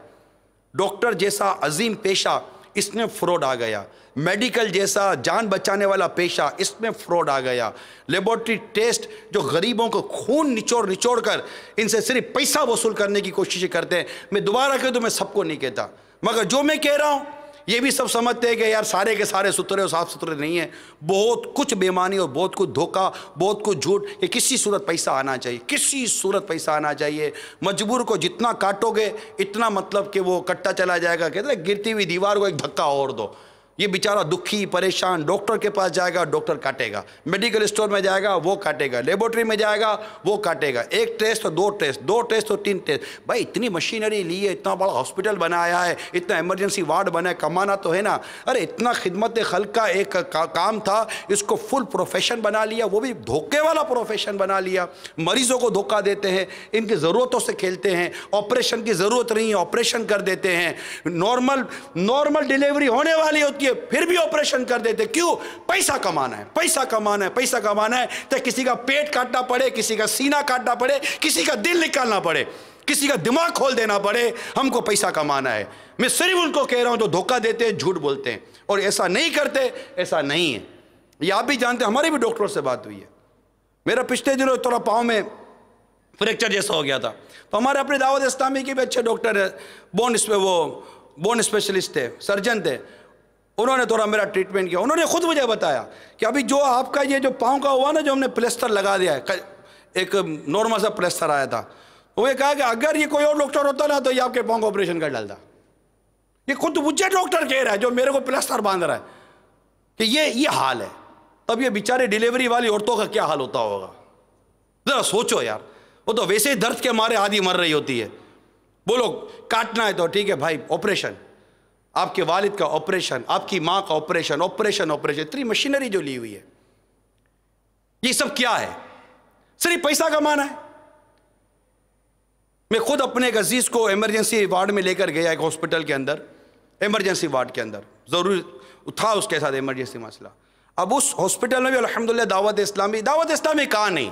डॉक्टर जैसा अजीम पेशा इसमें फ्रॉड आ गया मेडिकल जैसा जान बचाने वाला पेशा इसमें फ्रॉड आ गया लेबोरेटरी टेस्ट जो गरीबों को खून निचोड़ निचोड़ कर इनसे सिर्फ पैसा वसूल करने की कोशिश करते हैं मैं दोबारा कह दूँ मैं सबको नहीं कहता मगर जो मैं कह रहा हूँ ये भी सब समझते हैं कि यार सारे के सारे सुथरे और साफ सुथरे नहीं है बहुत कुछ बेमानी और बहुत कुछ धोखा बहुत कुछ झूठ ये किसी सूरत पैसा आना चाहिए किसी सूरत पैसा आना चाहिए मजबूर को जितना काटोगे इतना मतलब कि वो कट्टा चला जाएगा कहते गिरती हुई दीवार को एक धक्का और दो ये बेचारा दुखी परेशान डॉक्टर के पास जाएगा डॉक्टर काटेगा मेडिकल स्टोर में जाएगा वो काटेगा लेबोरेटरी में जाएगा वो काटेगा एक टेस्ट तो दो टेस्ट दो टेस्ट तो तीन टेस्ट भाई इतनी मशीनरी ली है इतना बड़ा हॉस्पिटल बनाया है इतना इमरजेंसी वार्ड बना कमाना तो है ना अरे इतना खिदमत खल का एक का, काम था इसको फुल प्रोफेशन बना लिया वो भी धोखे वाला प्रोफेशन बना लिया मरीजों को धोखा देते हैं इनकी ज़रूरतों से खेलते हैं ऑपरेशन की ज़रूरत नहीं है ऑपरेशन कर देते हैं नॉर्मल नॉर्मल डिलीवरी होने वाली होती किए फिर भी ऑपरेशन कर देते क्यों पैसा कमाना है पैसा कमाना है पैसा कमाना है तो किसी का पेट काटना पड़े किसी का सीना काटना पड़े किसी का दिल निकालना पड़े किसी का दिमाग खोल देना पड़े हमको पैसा कमाना है मैं सिर्फ उनको कह रहा हूं जो धोखा देते हैं झूठ बोलते हैं और ऐसा नहीं करते ऐसा नहीं है ये आप भी जानते हमारे भी डॉक्टरों से बात हुई है मेरा पिछले दिनों थोड़ा पाँव में फ्रैक्चर जैसा हो गया था तो हमारे अपने दावत इस्लामी के भी अच्छे डॉक्टर हैं बोन इसमें वो बोन स्पेशलिस्ट थे सर्जन थे उन्होंने थोड़ा मेरा ट्रीटमेंट किया उन्होंने खुद मुझे बताया कि अभी जो आपका ये जो पाँव का हुआ ना जो हमने प्लेस्टर लगा दिया है एक नॉर्मल सा प्लेस्टर आया था वो ये कहा कि अगर ये कोई और डॉक्टर होता ना तो ये आपके पाँव का ऑपरेशन कर डालता ये खुद मुझे डॉक्टर कह रहा है जो मेरे को प्लेस्टर बांध रहा है कि ये ये हाल है तब ये बेचारे डिलीवरी वाली औरतों का क्या हाल होता होगा ज़रा सोचो यार वो तो वैसे ही दर्द के मारे आधी मर रही होती है बोलो काटना है तो ठीक है भाई ऑपरेशन आपके वालिद का ऑपरेशन आपकी मां का ऑपरेशन ऑपरेशन ऑपरेशन इतनी मशीनरी जो ली हुई है ये सब क्या है सिर्फ पैसा कमाना है मैं खुद अपने एक अजीज़ को इमरजेंसी वार्ड में लेकर गया एक हॉस्पिटल के अंदर इमरजेंसी वार्ड के अंदर ज़रूर था उसके साथ इमरजेंसी मसला अब उस हॉस्पिटल में भी अलहमदिल्ला दावत इस्लामी दावत इस्लामी कहाँ नहीं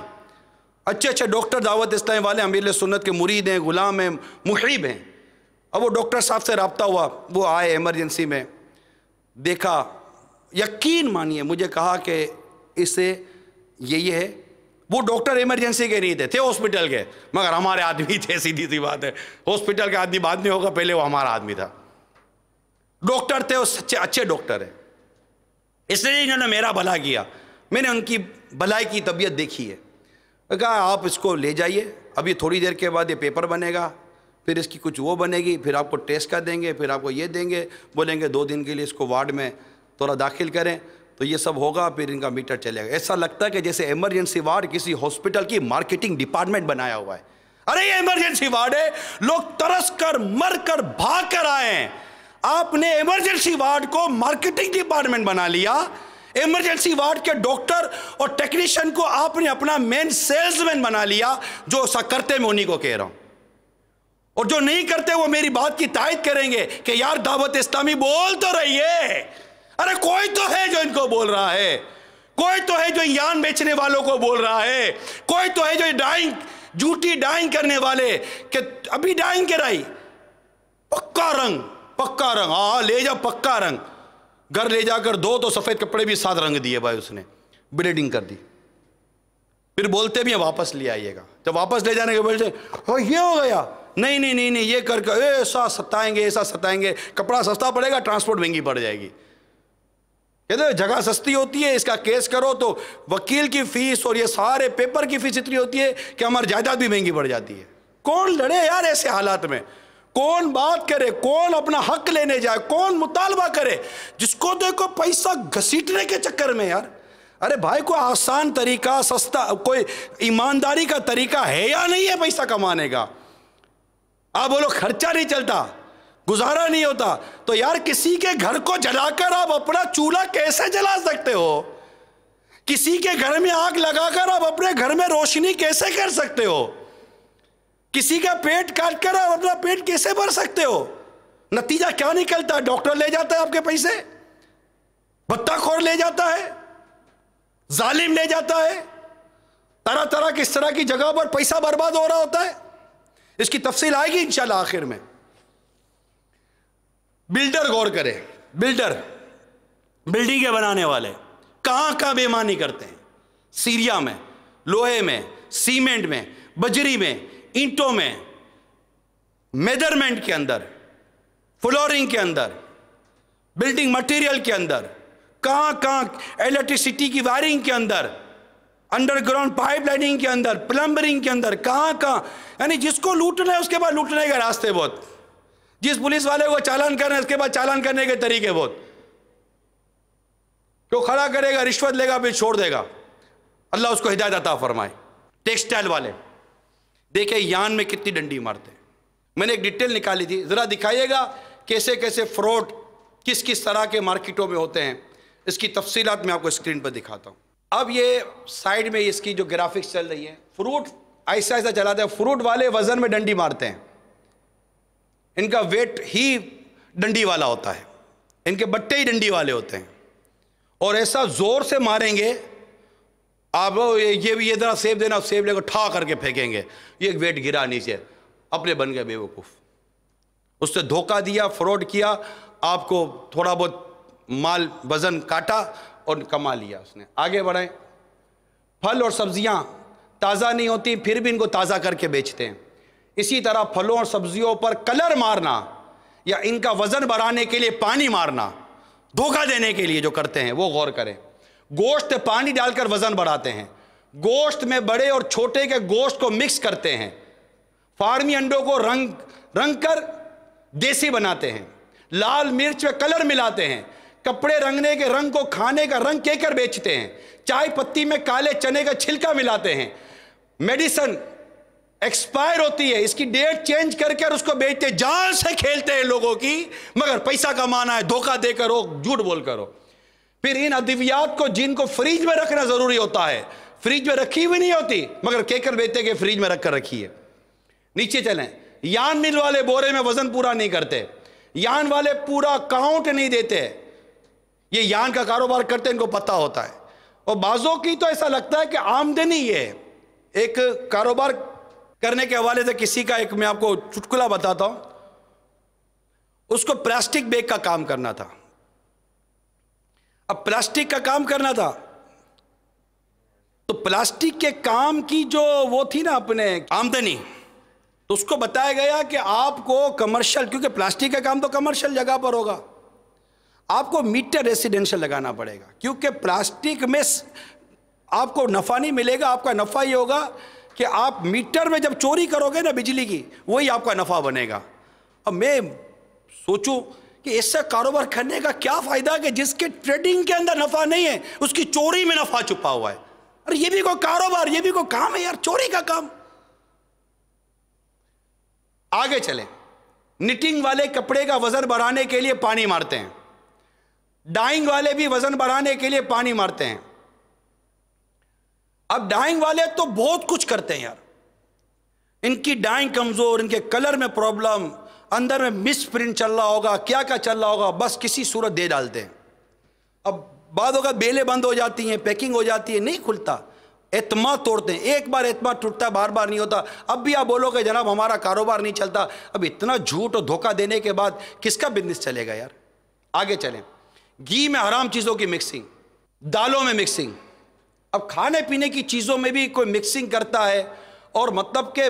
अच्छे अच्छे डॉक्टर दावत इस्लामी वाले अमीर सुन्नत के मुरीद हैं गुलाम हैं मुहिब हैं अब वो डॉक्टर साहब से रबता हुआ वो आए इमरजेंसी में देखा यकीन मानिए मुझे कहा कि इसे ये ये है वो डॉक्टर इमरजेंसी के नहीं थे थे हॉस्पिटल के मगर हमारे आदमी थे सीधी सी बात है हॉस्पिटल के आदमी बाद में होगा पहले वो हमारा आदमी था डॉक्टर थे वो सच्चे अच्छे डॉक्टर हैं इसलिए इन्होंने मेरा भला किया मैंने उनकी भलाई की तबीयत देखी है कहा आप इसको ले जाइए अभी थोड़ी देर के बाद ये पेपर बनेगा फिर इसकी कुछ वो बनेगी फिर आपको टेस्ट का देंगे फिर आपको ये देंगे बोलेंगे दो दिन के लिए इसको वार्ड में थोड़ा दाखिल करें तो ये सब होगा फिर इनका मीटर चलेगा ऐसा लगता है कि जैसे इमरजेंसी वार्ड किसी हॉस्पिटल की मार्केटिंग डिपार्टमेंट बनाया हुआ है अरे ये इमरजेंसी वार्ड है लोग तरस कर मर कर भाग कर आए हैं आपने इमरजेंसी वार्ड को मार्केटिंग डिपार्टमेंट बना लिया इमरजेंसी वार्ड के डॉक्टर और टेक्नीशियन को आपने अपना मेन सेल्समैन बना लिया जो करते मैं उन्हीं को कह रहा हूं और जो नहीं करते वो मेरी बात की तायद करेंगे कि यार दावत इस्लामी बोल तो रही है अरे कोई तो है जो इनको बोल रहा है कोई तो है जो यान बेचने वालों को बोल रहा है कोई तो है जो डाइंग झूठी डाइंग करने वाले कि अभी डाइंग कराई पक्का रंग पक्का रंग हाँ ले जा पक्का रंग घर ले जाकर दो तो सफ़ेद कपड़े भी साथ रंग दिए भाई उसने ब्लीडिंग कर दी फिर बोलते भी वापस ले आइएगा जब वापस ले जाने के बोलते हो हाँ, ये हो गया नहीं नहीं नहीं नहीं ये करके ऐसा सताएंगे ऐसा सताएंगे कपड़ा सस्ता पड़ेगा ट्रांसपोर्ट महंगी पड़ जाएगी कहते तो जगह सस्ती होती है इसका केस करो तो वकील की फीस और ये सारे पेपर की फीस इतनी होती है कि हमारी जायदाद भी महंगी पड़ जाती है कौन लड़े यार ऐसे हालात में कौन बात करे कौन अपना हक लेने जाए कौन मुतालबा करे जिसको देखो पैसा घसीटने के चक्कर में यार अरे भाई कोई आसान तरीका सस्ता कोई ईमानदारी का तरीका है या नहीं है पैसा कमाने का आप बोलो खर्चा नहीं चलता गुजारा नहीं होता तो यार किसी के घर को जलाकर आप अपना चूल्हा कैसे जला सकते हो किसी के घर में आग लगाकर आप अपने घर में रोशनी कैसे कर सकते हो किसी का पेट काट कर आप अपना पेट कैसे भर सकते हो नतीजा क्या निकलता है डॉक्टर ले जाता है आपके पैसे बत्ताखोर ले जाता है जालिम ले जाता है तरह तरह किस तरह की जगह पर पैसा बर्बाद हो रहा होता है इसकी तफसील आएगी इंशाल्लाह आखिर में बिल्डर गौर करें बिल्डर बिल्डिंगें बनाने वाले कहां कहां बेमानी करते हैं सीरिया में लोहे में सीमेंट में बजरी में ईंटों में मेजरमेंट के अंदर फ्लोरिंग के अंदर बिल्डिंग मटेरियल के अंदर कहां कहां इलेक्ट्रिसिटी की वायरिंग के अंदर अंडरग्राउंड पाइपलाइनिंग के अंदर प्लम्बरिंग के अंदर कहाँ कहाँ यानी जिसको लूटना है उसके बाद लूटने के रास्ते बहुत जिस पुलिस वाले को चालान करना है उसके बाद चालान करने के तरीके बहुत जो तो खड़ा करेगा रिश्वत लेगा फिर छोड़ देगा अल्लाह उसको हिदायत अता फरमाए टेक्सटाइल वाले देखे यान में कितनी डंडी मारते मैंने एक डिटेल निकाली थी ज़रा दिखाइएगा कैसे कैसे फ्रॉड किस किस तरह के मार्केटों में होते हैं इसकी तफसीलात मैं आपको स्क्रीन पर दिखाता हूँ अब ये साइड में इसकी जो ग्राफिक्स चल रही है फ्रूट ऐसा ऐसा चलाते हैं फ्रूट वाले वजन में डंडी मारते हैं इनका वेट ही डंडी वाला होता है इनके बट्टे ही डंडी वाले होते हैं और ऐसा जोर से मारेंगे आप ये भी ये तरह सेब देना सेब लेकर ठा करके फेंकेंगे ये वेट गिरा नीचे अपने बन गए बेवकूफ़ उससे धोखा दिया फ्रॉड किया आपको थोड़ा बहुत माल वजन काटा और कमा लिया उसने आगे बढ़ाएं फल और सब्जियां ताज़ा नहीं होती फिर भी इनको ताज़ा करके बेचते हैं इसी तरह फलों और सब्जियों पर कलर मारना या इनका वज़न बढ़ाने के लिए पानी मारना धोखा देने के लिए जो करते हैं वो गौर करें गोश्त पानी डालकर वज़न बढ़ाते हैं गोश्त में बड़े और छोटे के गोश्त को मिक्स करते हैं फार्मी अंडों को रंग रंग कर देसी बनाते हैं लाल मिर्च में कलर मिलाते हैं कपड़े रंगने के रंग को खाने का रंग कहकर बेचते हैं चाय पत्ती में काले चने का छिलका मिलाते हैं मेडिसन एक्सपायर होती है इसकी डेट चेंज करके और उसको बेचते जान से खेलते हैं लोगों की मगर पैसा कमाना है धोखा देकर हो झूठ बोल करो फिर इन अद्वियात को जिनको फ्रिज में रखना जरूरी होता है फ्रिज में रखी हुई नहीं होती मगर केकर बेचते के फ्रिज में रखकर रखी है नीचे चले यान मिल वाले बोरे में वजन पूरा नहीं करते यान वाले पूरा काउंट नहीं देते ये यान का कारोबार करते इनको पता होता है और बाज़ों की तो ऐसा लगता है कि आमदनी ये है एक कारोबार करने के हवाले से किसी का एक मैं आपको चुटकुला बताता हूं उसको प्लास्टिक बैग का काम करना था अब प्लास्टिक का काम करना था तो प्लास्टिक के काम की जो वो थी ना अपने आमदनी तो उसको बताया गया कि आपको कमर्शियल क्योंकि प्लास्टिक का काम तो कमर्शियल जगह पर होगा आपको मीटर रेसिडेंशियल लगाना पड़ेगा क्योंकि प्लास्टिक में आपको नफ़ा नहीं मिलेगा आपका नफ़ा ये होगा कि आप मीटर में जब चोरी करोगे ना बिजली की वही आपका नफ़ा बनेगा अब मैं सोचूं कि इससे कारोबार करने का क्या फ़ायदा कि जिसके ट्रेडिंग के अंदर नफ़ा नहीं है उसकी चोरी में नफ़ा छुपा हुआ है अरे ये भी कोई कारोबार ये भी कोई काम है यार चोरी का काम आगे चले निटिंग वाले कपड़े का वजन बढ़ाने के लिए पानी मारते हैं डाइंग वाले भी वजन बढ़ाने के लिए पानी मारते हैं अब डाइंग वाले तो बहुत कुछ करते हैं यार इनकी डाइंग कमजोर इनके कलर में प्रॉब्लम अंदर में मिस प्रिंट चल रहा होगा क्या क्या चल रहा होगा बस किसी सूरत दे डालते हैं अब बाद होगा बेले बंद हो जाती हैं पैकिंग हो जाती है नहीं खुलता एतमा तोड़ते हैं एक बार एतमा टूटता बार बार नहीं होता अब भी आप बोलोगे जनाब हमारा कारोबार नहीं चलता अब इतना झूठ और धोखा देने के बाद किसका बिजनेस चलेगा यार आगे चलें घी में हराम चीज़ों की मिक्सिंग दालों में मिक्सिंग अब खाने पीने की चीज़ों में भी कोई मिक्सिंग करता है और मतलब के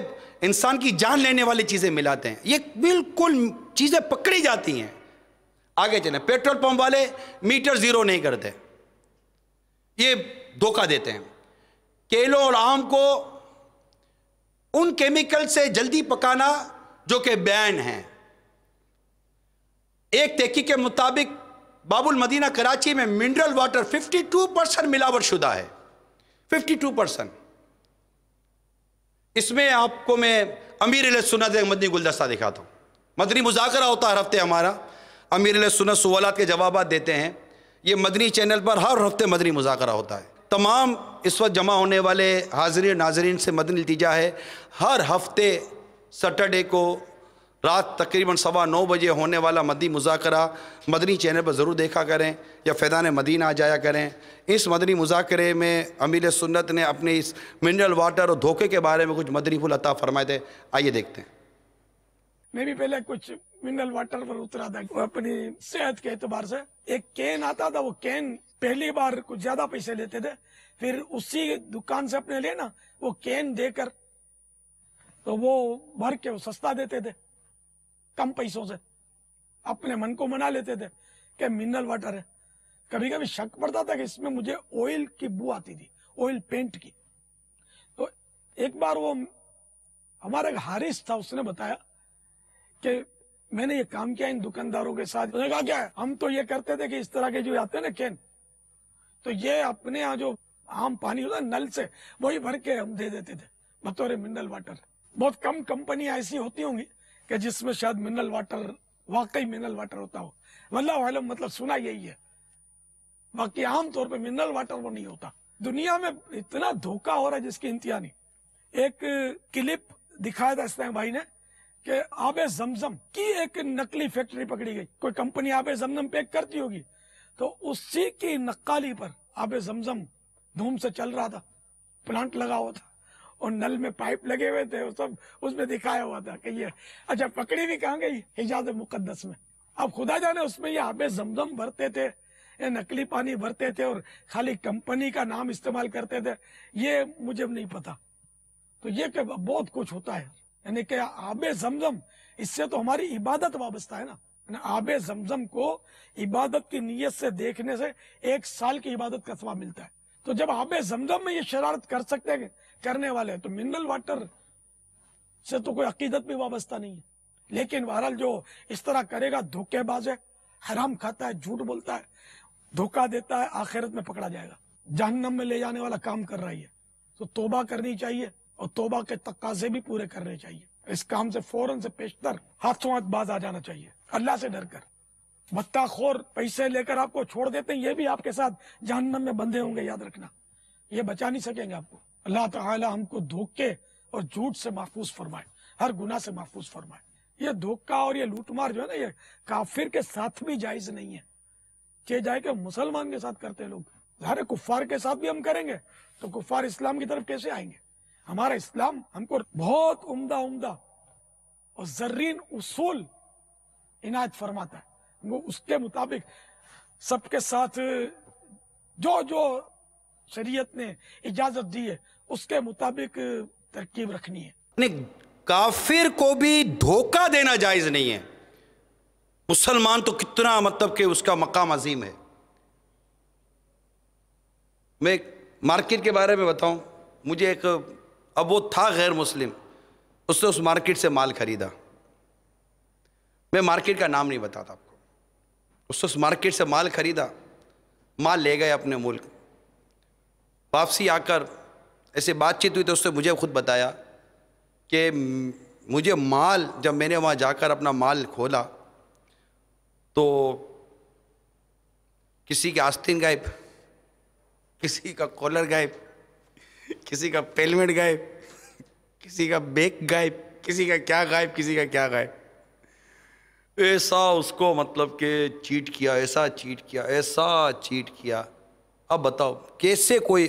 इंसान की जान लेने वाली चीज़ें मिलाते हैं ये बिल्कुल चीज़ें पकड़ी जाती हैं आगे चले पेट्रोल पंप वाले मीटर ज़ीरो नहीं करते ये धोखा देते हैं केलों और आम को उन केमिकल से जल्दी पकाना जो कि बैन है एक तहकी के मुताबिक बाबुल मदीना कराची में मिनरल वाटर 52 परसेंट मिलावट शुदा है 52 परसेंट इसमें आपको मैं अमीर सुनत एक मदनी गुलदस्ता दिखाता हूँ मदनी मुजाकरा होता है हर हफ्ते हमारा अमीर सुनत सवालत के जवाब देते हैं ये मदनी चैनल पर हर हफ्ते मदनी मुजाकरा होता है तमाम इस वक्त जमा होने वाले हाजिर नाजरीन से मदनी नतीजा है हर हफ्ते सटरडे को रात तकरीबन सवा नौ बजे होने वाला मदी मुजाकरा मदनी चैनल पर ज़रूर देखा करें या फैदान मदीना आ जाया करें इस मदनी मुजाकरे में अमीर सुन्नत ने अपने इस मिनरल वाटर और धोखे के बारे में कुछ मदनी फूल अता फरमाए थे आइए देखते हैं मैं भी पहले कुछ मिनरल वाटर पर उतरा था अपनी सेहत के एतबार से एक कैन आता था वो कैन पहली बार कुछ ज्यादा पैसे लेते थे फिर उसी दुकान से अपने लिए ना वो कैन देकर तो वो भर के वो सस्ता देते थे कम पैसों से अपने मन को मना लेते थे कि मिनरल वाटर है कभी कभी शक पड़ता था कि इसमें मुझे ऑयल की बू आती थी ऑयल पेंट की तो एक बार वो हमारा एक हारिस था उसने बताया कि मैंने ये काम किया इन दुकानदारों के साथ उन्होंने कहा क्या है हम तो ये करते थे कि इस तरह के जो आते हैं ना कैन तो ये अपने यहाँ जो आम पानी होता है नल से वही भर के हम दे देते थे बतौर मिनरल वाटर बहुत कम कंपनियां ऐसी होती होंगी कि जिसमें शायद मिनरल वाटर वाकई मिनरल वाटर होता हो वल्ला मतलब सुना यही है बाकी आमतौर पर मिनरल वाटर वो नहीं होता दुनिया में इतना धोखा हो रहा है जिसकी इंतिया नहीं एक क्लिप दिखाया था इसमें भाई ने कि आबे जमजम की एक नकली फैक्ट्री पकड़ी गई कोई कंपनी आब जमजम पैक करती होगी तो उसी की नक्काली पर आब जमजम धूम से चल रहा था प्लांट लगा हुआ था और नल में पाइप लगे हुए थे वो सब उसमें दिखाया हुआ था कि ये अच्छा पकड़ी भी कहाँ गई हिजाज मुकदस में अब खुदा जाने उसमें ये आबे जमजम भरते थे नकली पानी भरते थे और खाली कंपनी का नाम इस्तेमाल करते थे ये मुझे नहीं पता तो ये क्या बहुत कुछ होता है यानी कि आब जमजम इससे तो हमारी इबादत वाबस्ता है ना आब जमजम को इबादत की नीयत से देखने से एक साल की इबादत का सवाब मिलता है तो जब आबे जमजम में ये शरारत कर सकते हैं करने वाले तो मिनरल वाटर से तो कोई अकीदत भी वाबस्ता नहीं है लेकिन बहरहाल जो इस तरह करेगा धोखेबाज है हराम खाता है झूठ बोलता है धोखा देता है आखिरत में पकड़ा जाएगा जहन्नम में ले जाने वाला काम कर रही है तो तोबा करनी चाहिए और तोबा के तकाजे भी पूरे करने चाहिए इस काम से फौरन से पेशतर हाथों हाथ बाज आ जाना चाहिए अल्लाह से डर कर खोर पैसे लेकर आपको छोड़ देते हैं ये भी आपके साथ जहन्नम में बंधे होंगे याद रखना ये बचा नहीं सकेंगे आपको अल्लाह ताला हमको धोखे और झूठ से महफूज फरमाए हर गुना से महफूज फरमाए ये धोखा और ये लूटमार जो है ना ये काफिर के साथ भी जायज नहीं है चे जाए कि मुसलमान के साथ करते हैं लोग हर कुफार के साथ भी हम करेंगे तो कुफार इस्लाम की तरफ कैसे आएंगे हमारा इस्लाम हमको बहुत उम्दा उम्दा और जर्रीन उसूल इनायत फरमाता है वो उसके मुताबिक सबके साथ जो जो शरीयत ने इजाजत दी है उसके मुताबिक तरकीब रखनी है काफिर को भी धोखा देना जायज नहीं है मुसलमान तो कितना मतलब कि उसका मकाम अजीम है मैं मार्केट के बारे में बताऊं मुझे एक अब वो था गैर मुस्लिम उसने उस मार्केट से माल खरीदा मैं मार्केट का नाम नहीं बताता उस मार्केट से माल खरीदा माल ले गए अपने मुल्क वापसी आकर ऐसे बातचीत हुई तो उसने मुझे खुद बताया कि मुझे माल जब मैंने वहाँ जाकर अपना माल खोला तो किसी के आस्तीन गायब किसी का कॉलर गायब किसी का पेलमेट गायब किसी का बेग गायब किसी का क्या गायब किसी का क्या गायब ऐसा उसको मतलब के चीट किया ऐसा चीट किया ऐसा चीट किया अब बताओ कैसे कोई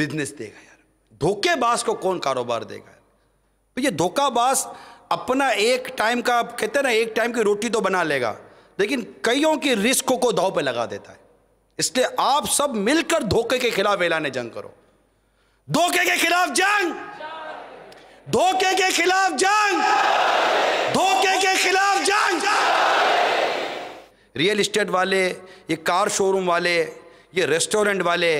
बिजनेस देगा यार धोखेबाज को कौन कारोबार देगा तो ये धोखाबाज अपना एक टाइम का कहते हैं ना एक टाइम की रोटी तो बना लेगा लेकिन कईयों की रिस्क को दाव पे लगा देता है इसलिए आप सब मिलकर धोखे के खिलाफ ऐलान जंग करो धोखे के खिलाफ जंग धोखे के खिलाफ जंग खिलाफ जंग रियल इस्टेट वाले ये कार शोरूम वाले ये रेस्टोरेंट वाले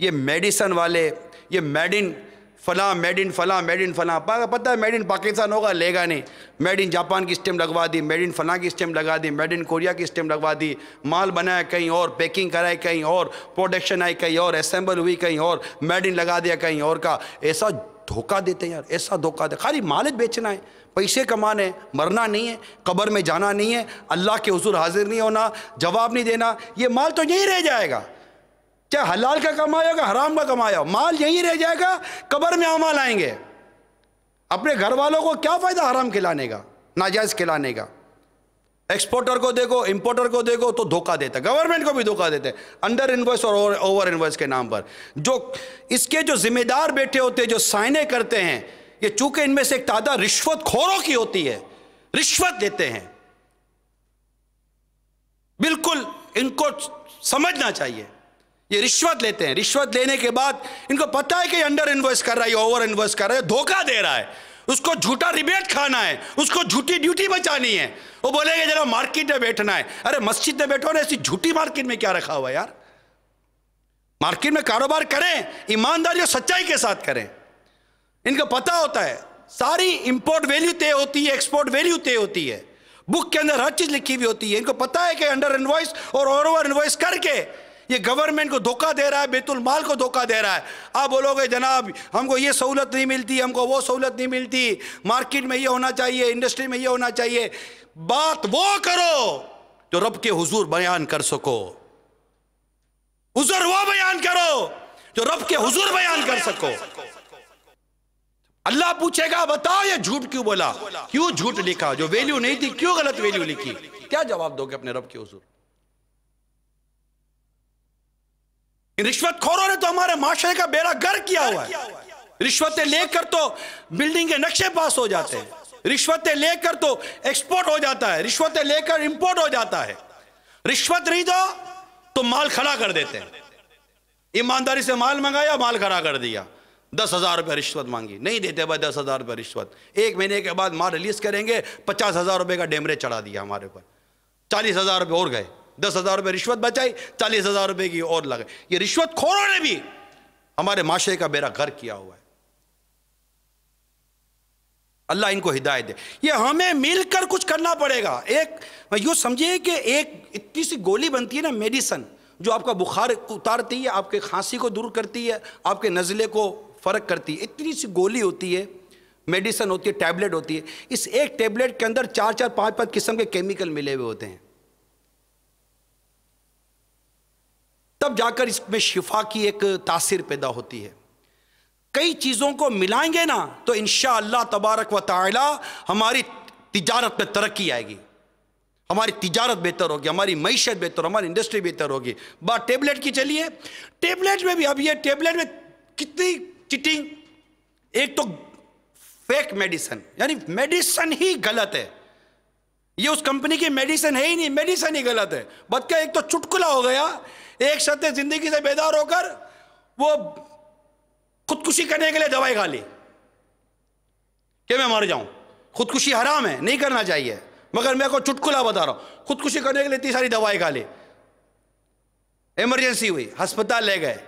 ये मेडिसन वाले ये मेड इन फला मेड इन फला मेड इन फला पता है मेड इन पाकिस्तान होगा लेगा नहीं मेड इन जापान की स्टेम लगवा दी मेड इन फला की स्टेम लगा दी मेड इन कोरिया की स्टेम लगवा दी माल बनाया कहीं और पैकिंग कराए कहीं और प्रोडक्शन आई कहीं और असेंबल हुई कहीं और मेड इन लगा दिया कहीं और का ऐसा धोखा देते यार ऐसा धोखा दे खाली माल बेचना है पैसे कमाने मरना नहीं है कब्र में जाना नहीं है अल्लाह के हजूर हाजिर नहीं होना जवाब नहीं देना ये माल तो यहीं रह जाएगा चाहे हलाल का कमाया होगा हराम का कमाया हो माल यहीं रह जाएगा कब्र में अमाल आएंगे अपने घर वालों को क्या फ़ायदा हराम खिलाने का नाजायज़ खिलाने का एक्सपोर्टर को देखो इंपोर्टर को देखो तो धोखा देता है गवर्नमेंट को भी धोखा देते अंडर इन्वॉइस और ओवर इन्वॉइस के नाम पर जो इसके जो जिम्मेदार बैठे होते हैं जो साइने करते हैं ये चूंकि इनमें से एक तादाद रिश्वत खोरों की होती है रिश्वत देते हैं बिल्कुल इनको समझना चाहिए ये रिश्वत लेते हैं रिश्वत लेने के बाद इनको पता है कि अंडर इन्वेस्ट कर रहा है ओवर इन्वेस्ट कर रहा है धोखा दे रहा है उसको झूठा रिबेट खाना है उसको झूठी ड्यूटी बचानी है वो बोलेगा जरा मार्केट में बैठना है अरे मस्जिद में बैठो ना ऐसी झूठी मार्केट में क्या रखा हुआ यार मार्केट में कारोबार करें ईमानदारी और सच्चाई के साथ करें इनको पता होता है सारी इंपोर्ट वैल्यू तय होती है एक्सपोर्ट वैल्यू तय होती है बुक के अंदर हर चीज लिखी हुई होती है इनको पता है कि अंडर इनवॉइस और ओवर इन्वॉइस करके ये गवर्नमेंट को धोखा दे रहा है बेतुल माल को धोखा दे रहा है आप बोलोगे जनाब हमको ये सहूलत नहीं मिलती हमको वो सहूलत नहीं मिलती मार्केट में ये होना चाहिए इंडस्ट्री में ये होना चाहिए बात वो करो जो रब के हुजूर बयान कर सको उजर वो बयान करो जो रब के हुजूर बयान कर सको अल्लाह पूछेगा बताओ ये झूठ क्यों बोला क्यों झूठ लिखा जो वैल्यू नहीं थी क्यों गलत वैल्यू लिखी क्या जवाब दोगे अपने रब के हुजूर रिश्वत खोरों ने तो हमारे माशरे का बेड़ा गर किया हुआ है रिश्वतें लेकर तो बिल्डिंग के नक्शे पास हो जाते हैं रिश्वतें लेकर तो एक्सपोर्ट हो जाता है रिश्वतें लेकर इंपोर्ट हो जाता है रिश्वत नहीं दो तो माल खड़ा कर देते हैं ईमानदारी से माल मंगाया माल खड़ा कर दिया दस हज़ार रुपये रिश्वत मांगी नहीं देते भाई दस हज़ार रुपये रिश्वत एक महीने के बाद माल रिलीज़ करेंगे पचास हज़ार रुपये का डेमरे चढ़ा दिया हमारे ऊपर चालीस हज़ार रुपये और गए दस हज़ार रुपये रिश्वत बचाई चालीस हज़ार रुपये की और लगे ये रिश्वत खोरों ने भी हमारे माशरे का बेरा घर किया हुआ है अल्लाह इनको हिदायत दे ये हमें मिलकर कुछ करना पड़ेगा एक यूँ समझिए कि एक इतनी सी गोली बनती है ना मेडिसन जो आपका बुखार उतारती है आपके खांसी को दूर करती है आपके नज़ले को फ़र्क करती है इतनी सी गोली होती है मेडिसन होती है टैबलेट होती है इस एक टैबलेट के अंदर चार चार पाँच पाँच किस्म के केमिकल मिले हुए होते हैं तब जाकर इसमें शिफा की एक तासीर पैदा होती है कई चीज़ों को मिलाएंगे ना तो इन तबारक व तला हमारी तिजारत में तरक्की आएगी हमारी तिजारत बेहतर होगी हमारी मीशत बेहतर हमारी इंडस्ट्री बेहतर होगी बात टेबलेट की चलिए टेबलेट में भी अब ये टेबलेट में कितनी चिटिंग एक तो फेक मेडिसन यानी मेडिसन ही गलत है ये उस कंपनी की मेडिसन है ही नहीं मेडिसन ही गलत है बदका एक तो चुटकुला हो गया एक सत्य जिंदगी से बेदार होकर वो खुदकुशी करने के लिए दवाई खा ली कि मैं मर जाऊं खुदकुशी हराम है नहीं करना चाहिए मगर मैं को चुटकुला बता रहा हूं खुदकुशी करने के लिए इतनी सारी दवाई खा ली इमरजेंसी हुई अस्पताल ले गए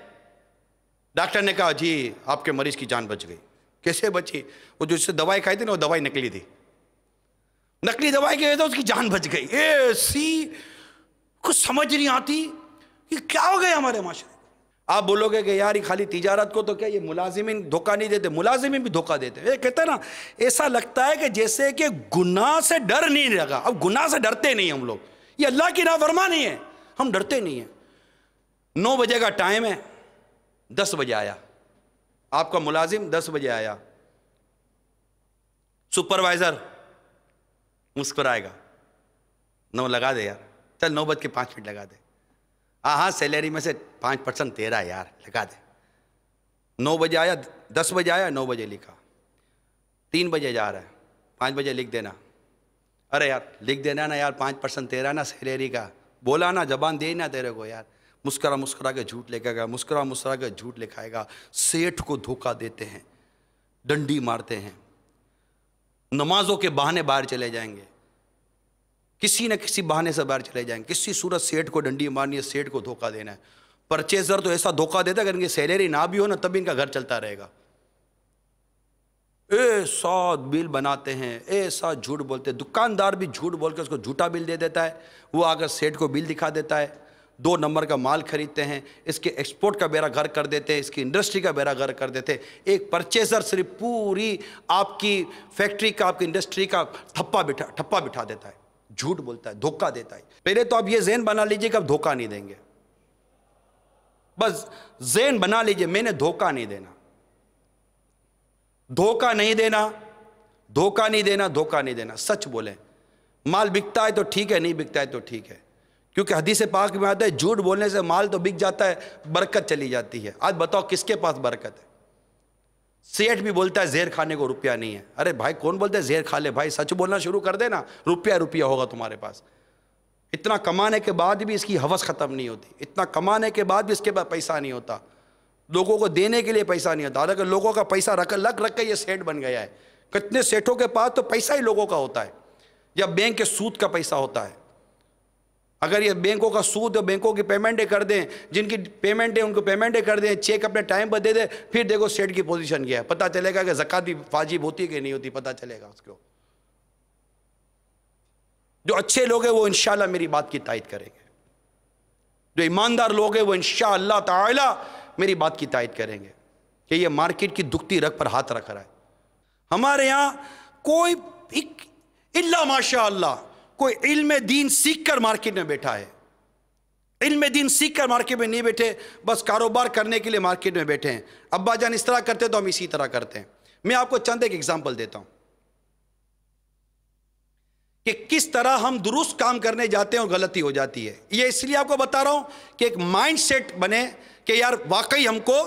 डॉक्टर ने कहा जी आपके मरीज की जान बच गई कैसे बची वो जिससे दवाई खाई थी ना वो दवाई निकली थी नकली दवाई की वजह से उसकी जान बच गई ए सी कुछ समझ नहीं आती ये क्या हो गया हमारे माशरे आप बोलोगे कि यार खाली तिजारत को तो क्या ये मुलाजिमिन धोखा नहीं देते मुलाजिमिन भी धोखा देते ये कहते ना ऐसा लगता है कि जैसे कि गुनाह से डर नहीं लगा अब गुनाह से डरते नहीं हम लोग ये अल्लाह की नहीं है हम डरते नहीं हैं नौ बजे का टाइम है दस बजे आया आपका मुलाजिम दस बजे आया सुपरवाइज़र मुस्कुराएगा नौ लगा दे यार चल नौ बज के पाँच मिनट लगा दे हाँ हाँ सैलरी में से पाँच परसेंट तेरा यार लगा दे नौ बजे आया दस बजे आया नौ बजे लिखा तीन बजे जा रहा है पाँच बजे लिख देना अरे यार लिख देना ना यार पाँच परसेंट तेरा ना सैलरी का बोला ना जबान दे ना तेरे को यार मुस्करा मुस्करा के झूठ लिखाएगा मुस्करा मुस्करा के झूठ लिखाएगा सेठ को धोखा देते हैं डंडी मारते हैं नमाजों के बहाने बाहर चले जाएंगे किसी न किसी बहाने से बाहर चले जाएंगे किसी सूरत सेठ को डंडी मारनी है सेठ को धोखा देना है परचेजर तो ऐसा धोखा देता है अगर इनकी सैलरी ना भी हो ना तब इनका घर चलता रहेगा ऐसा बिल बनाते हैं ऐसा झूठ बोलते हैं दुकानदार भी झूठ बोल के उसको झूठा बिल दे देता है वो आकर सेठ को बिल दिखा देता है दो नंबर का माल खरीदते हैं इसके एक्सपोर्ट का बेरा घर कर देते हैं इसकी इंडस्ट्री का बेरा घर कर देते हैं एक परचेजर सिर्फ पूरी आपकी फैक्ट्री का आपकी इंडस्ट्री का ठप्पा बिठा ठप्पा बिठा देता है झूठ बोलता है धोखा देता है पहले तो आप ये जेन बना लीजिए कि आप धोखा नहीं देंगे बस जेन बना लीजिए मैंने धोखा नहीं देना धोखा नहीं देना धोखा नहीं देना धोखा नहीं देना सच बोले माल बिकता है तो ठीक है नहीं बिकता है तो ठीक है क्योंकि से पाक में आता है झूठ बोलने से माल तो बिक जाता है बरकत चली जाती है आज बताओ किसके पास बरकत है सेठ भी बोलता है जहर खाने को रुपया नहीं है अरे भाई कौन बोलता है जहर खा ले भाई सच बोलना शुरू कर देना रुपया रुपया होगा तुम्हारे पास इतना कमाने के बाद भी इसकी हवस ख़त्म नहीं होती इतना कमाने के बाद भी इसके पास पैसा नहीं होता लोगों को देने के लिए पैसा नहीं होता हालांकि लोगों का पैसा रख लग रख के ये सेठ बन गया है कितने सेठों के पास तो पैसा ही लोगों का होता है या बैंक के सूद का पैसा होता है अगर ये बैंकों का सूद है बैंकों की पेमेंटें कर दें जिनकी पेमेंट है उनको पेमेंटें कर दें चेक अपने टाइम पर दे दें फिर देखो सेट की पोजीशन क्या है पता चलेगा कि जक़ात भी फाजिब होती है कि नहीं होती पता चलेगा उसको जो अच्छे लोग हैं वो इन मेरी बात की तायद करेंगे जो ईमानदार लोग हैं वो इन ताला मेरी बात की तायद करेंगे कि ये मार्केट की दुखती रख पर हाथ रख रहा है हमारे यहाँ कोई इल्ला माशा अल्लाह कोई इल्म दीन सीख कर मार्केट में बैठा है इल्म दीन सीख कर मार्केट में नहीं बैठे बस कारोबार करने के लिए मार्केट में बैठे हैं अब्बा जान इस तरह करते तो हम इसी तरह करते हैं मैं आपको चंद एक एग्जाम्पल देता हूं कि किस तरह हम दुरुस्त काम करने जाते हैं और गलती हो जाती है यह इसलिए आपको बता रहा हूं कि एक माइंड सेट बने कि यार वाकई हमको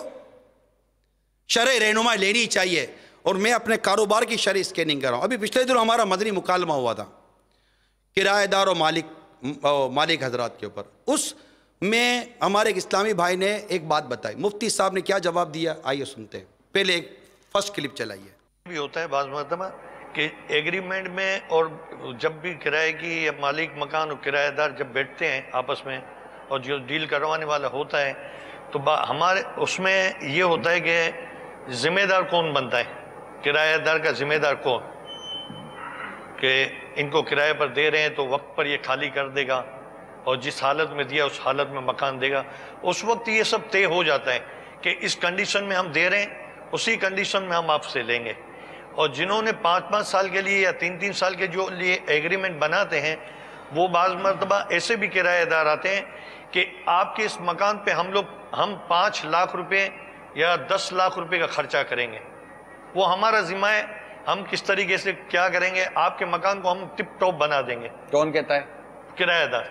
शर रहनुमा लेनी चाहिए और मैं अपने कारोबार की शर स्कैनिंग कर रहा हूं अभी पिछले दिनों हमारा मदनी मुकालमा हुआ था किराएदार और मालिक और मालिक हजरात के ऊपर उस में हमारे एक इस्लामी भाई ने एक बात बताई मुफ्ती साहब ने क्या जवाब दिया आइए सुनते हैं पहले एक फर्स्ट क्लिप चलाइए भी होता है बाज मरतबा कि एग्रीमेंट में और जब भी किराए की या मालिक मकान और किराएदार जब बैठते हैं आपस में और जो डील करवाने वाला होता है तो हमारे उसमें ये होता है कि ज़िम्मेदार कौन बनता है किराएदार का ज़िम्मेदार कौन के इनको किराए पर दे रहे हैं तो वक्त पर ये खाली कर देगा और जिस हालत में दिया उस हालत में मकान देगा उस वक्त ये सब तय हो जाता है कि इस कंडीशन में हम दे रहे हैं उसी कंडीशन में हम आपसे लेंगे और जिन्होंने पाँच पाँच साल के लिए या तीन तीन साल के जो लिए एग्रीमेंट बनाते हैं वो बाज़ मरतबा ऐसे भी किराएदार आते हैं कि आपके इस मकान पे हम लोग हम पाँच लाख रुपए या दस लाख रुपए का ख़र्चा करेंगे वो हमारा ज़िम्मा है हम किस तरीके से क्या करेंगे आपके मकान को हम टिप टॉप बना देंगे कौन कहता है किरायादार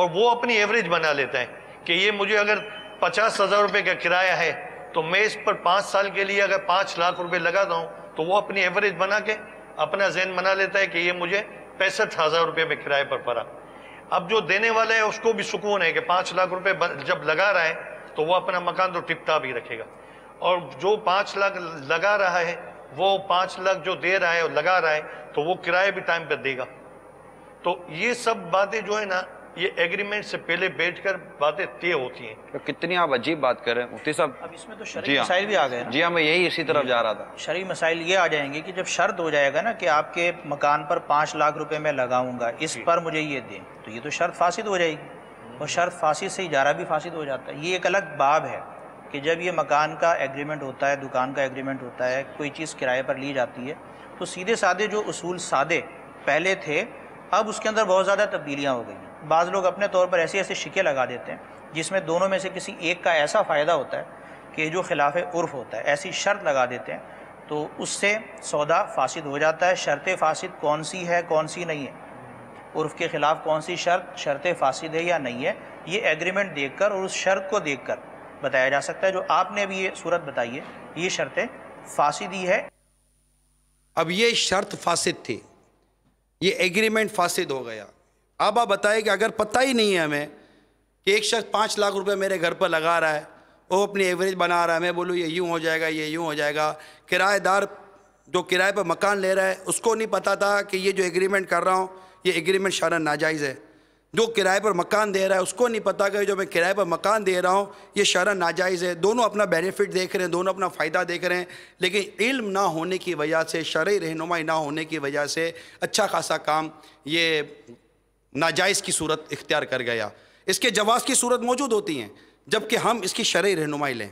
और वो अपनी एवरेज बना लेते हैं कि ये मुझे अगर पचास हज़ार रुपये का किराया है तो मैं इस पर पाँच साल के लिए अगर पाँच लाख रुपये लगा दूँ तो वो अपनी एवरेज बना के अपना जहन बना लेता है कि ये मुझे पैंसठ हज़ार रुपये में किराए पर पड़ा अब जो देने वाला है उसको भी सुकून है कि पाँच लाख रुपये जब लगा रहा है तो वो अपना मकान तो टिप टाप ही रखेगा और जो पाँच लाख लगा रहा है वो पाँच लाख जो दे रहा है और लगा रहा है तो वो किराए भी टाइम पर देगा तो ये सब बातें जो है ना ये एग्रीमेंट से पहले बैठकर बातें तय होती हैं तो कितनी आप अजीब बात कर रहे हैं मुफ्ती साहब अब इसमें तो शरी हाँ। मसाइल भी आ गए जी हाँ मैं यही इसी तरफ जा रहा था शरी मसाइल ये आ जाएंगे कि जब शर्त हो जाएगा ना कि आपके मकान पर पाँच लाख रुपए मैं लगाऊंगा इस पर मुझे ये दें तो ये तो शर्त फासिद तो हो जाएगी और शर्त फासिद से इजारा भी फासिद तो हो जाता है ये एक अलग बाब है कि जब ये मकान का एग्रीमेंट होता है दुकान का एग्रीमेंट होता है कोई चीज़ किराए पर ली जाती है तो सीधे साधे जो असूल सादे पहले थे अब उसके अंदर बहुत ज़्यादा तब्दीलियाँ हो गई हैं बाज़ लोग अपने तौर पर ऐसे ऐसे शिके लगा देते हैं जिसमें दोनों में से किसी एक का ऐसा फ़ायदा होता है कि जो खिलाफ उर्फ होता है ऐसी शर्त लगा देते हैं तो उससे सौदा फासिद हो जाता है शर्त फासिद कौन सी है कौन सी नहीं है उर्फ के ख़िलाफ़ कौन सी शर्त शर्त फासिद है या नहीं है ये एग्रीमेंट देखकर और उस शर्त को देखकर बताया जा सकता है जो आपने अभी ये सूरत बताई है ये शर्तें फांसी दी है अब ये शर्त फासिद थी ये एग्रीमेंट फासिद हो गया अब आप बताए कि अगर पता ही नहीं है हमें कि एक शख्स पाँच लाख रुपए मेरे घर पर लगा रहा है वो अपनी एवरेज बना रहा है मैं बोलूँ ये यूँ हो जाएगा ये यूँ हो जाएगा किराएदार जो किराए पर मकान ले रहा है उसको नहीं पता था कि ये जो एग्रीमेंट कर रहा हूँ ये एग्रीमेंट शारा नाजायज़ है जो किराए पर मकान दे रहा है उसको नहीं पता कि जो मैं किराए पर मकान दे रहा हूँ ये शरा नाजायज़ है दोनों अपना बेनिफिट देख रहे हैं दोनों अपना फ़ायदा देख रहे हैं लेकिन इल्म ना होने की वजह से शर्य रहनुमाई ना होने की वजह से अच्छा खासा काम ये नाजायज़ की सूरत इख्तियार कर गया इसके जवाब की सूरत मौजूद होती हैं जबकि हम इसकी शर्य रहनुमाई लें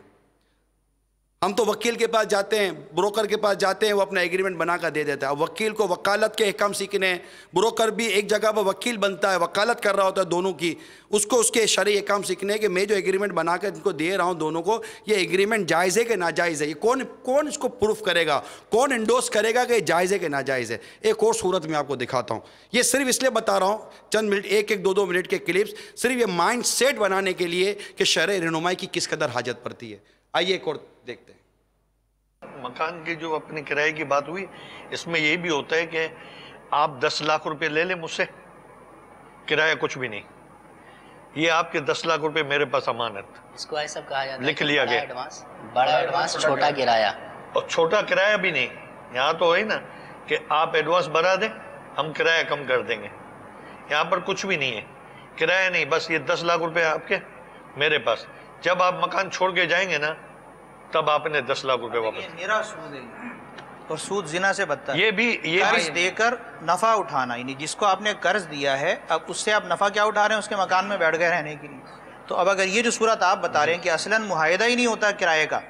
हम तो वकील के पास जाते हैं ब्रोकर के पास जाते हैं वो अपना एग्रीमेंट बना कर दे देता है वकील को वकालत के अहकाम सीखने हैं ब्रोकर भी एक जगह पर वकील बनता है वकालत कर रहा होता है दोनों की उसको उसके शरी अहकाम सीखने हैं कि मैं जो एग्रीमेंट बना कर इनको दे रहा हूँ दोनों को ये एग्रीमेंट जायज़ है कि नाजायज़ है ये कौन कौन इसको प्रूफ करेगा कौन इंडोस करेगा कि जायज़ है कि नाजायज़ है एक और सूरत में आपको दिखाता हूँ ये सिर्फ इसलिए बता रहा हूँ चंद मिनट एक एक दो दो मिनट के क्लिप्स सिर्फ ये माइंड सेट बनाने के लिए कि शर रहनुमाई की किस कदर हाजत पड़ती है आइए एक और देखते हैं मकान की जो अपने किराए की बात हुई इसमें ये भी होता है कि आप दस लाख रुपए ले लें मुझसे किराया कुछ भी नहीं ये आपके दस लाख रुपए मेरे पास अमानत इसको ऐसा कहा जाता लिख लिया गया एडवांस बड़ा एडवांस छोटा किराया और छोटा किराया भी नहीं यहाँ तो है ना कि आप एडवांस बढ़ा दें हम किराया कम कर देंगे यहाँ पर कुछ भी नहीं है किराया नहीं बस ये दस लाख रुपए आपके मेरे पास जब आप मकान छोड़ के जाएंगे ना तब आपने दस लाख रुपए वापस और सूद जिना से बदता ये भी ये कर्ज देकर नफा उठाना यानी जिसको आपने कर्ज दिया है अब उससे आप नफा क्या उठा रहे हैं उसके मकान में बैठ गए रहने के लिए तो अब अगर ये जो सूरत आप बता रहे हैं कि असलन मुहिदा ही नहीं होता किराए का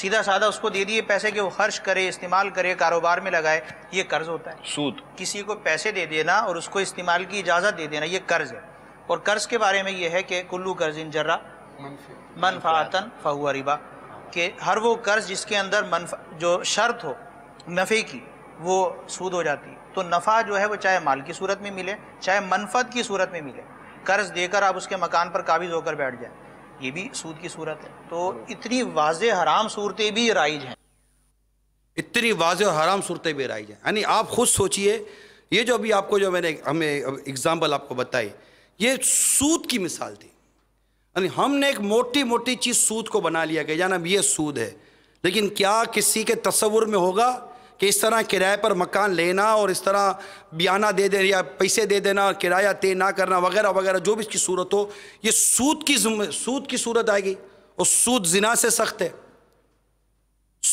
सीधा साधा उसको दे दिए पैसे के वो खर्च करे इस्तेमाल करे कारोबार में लगाए ये कर्ज होता है सूद किसी को पैसे दे देना और उसको इस्तेमाल की इजाज़त दे देना ये कर्ज है और कर्ज के बारे में ये है कि कुल्लू कर्ज इन जर्रा मनफातन फ़हुआ रिबा कि हर वो कर्ज जिसके अंदर जो शर्त हो नफ़े की वो सूद हो जाती है तो नफ़ा जो है वो चाहे माल की सूरत में मिले चाहे मनफत की सूरत में मिले कर्ज़ देकर आप उसके मकान पर काबिज़ होकर बैठ जाए ये भी सूद की सूरत है तो इतनी वाज हराम सूरतें भी राइज हैं इतनी वाज हराम सूरतें भी राइज हैं यानी आप खुद सोचिए ये जो अभी आपको जो मैंने हमें एग्ज़ाम्पल आपको बताई ये सूद की मिसाल थी અને હમણે એક મોટી મોટી ચીઝ सूद કો બના લિયા કે જનાબ યે सूद હે લેકિન ક્યા કિસી કે તસવર મે હોગા કે ઇસ طرح કિરાયે પર મકાન લેના ઓર ઇસ طرح બિયાના દે દેના يا પૈસે દે દેના કિરાયા તે ના કરના વગેરા વગેરા જો ભી ઇસકી શુરાત હો યે सूद કી सूद કી શુરાત આયગી ઓર सूद ઝિના સે સખત હે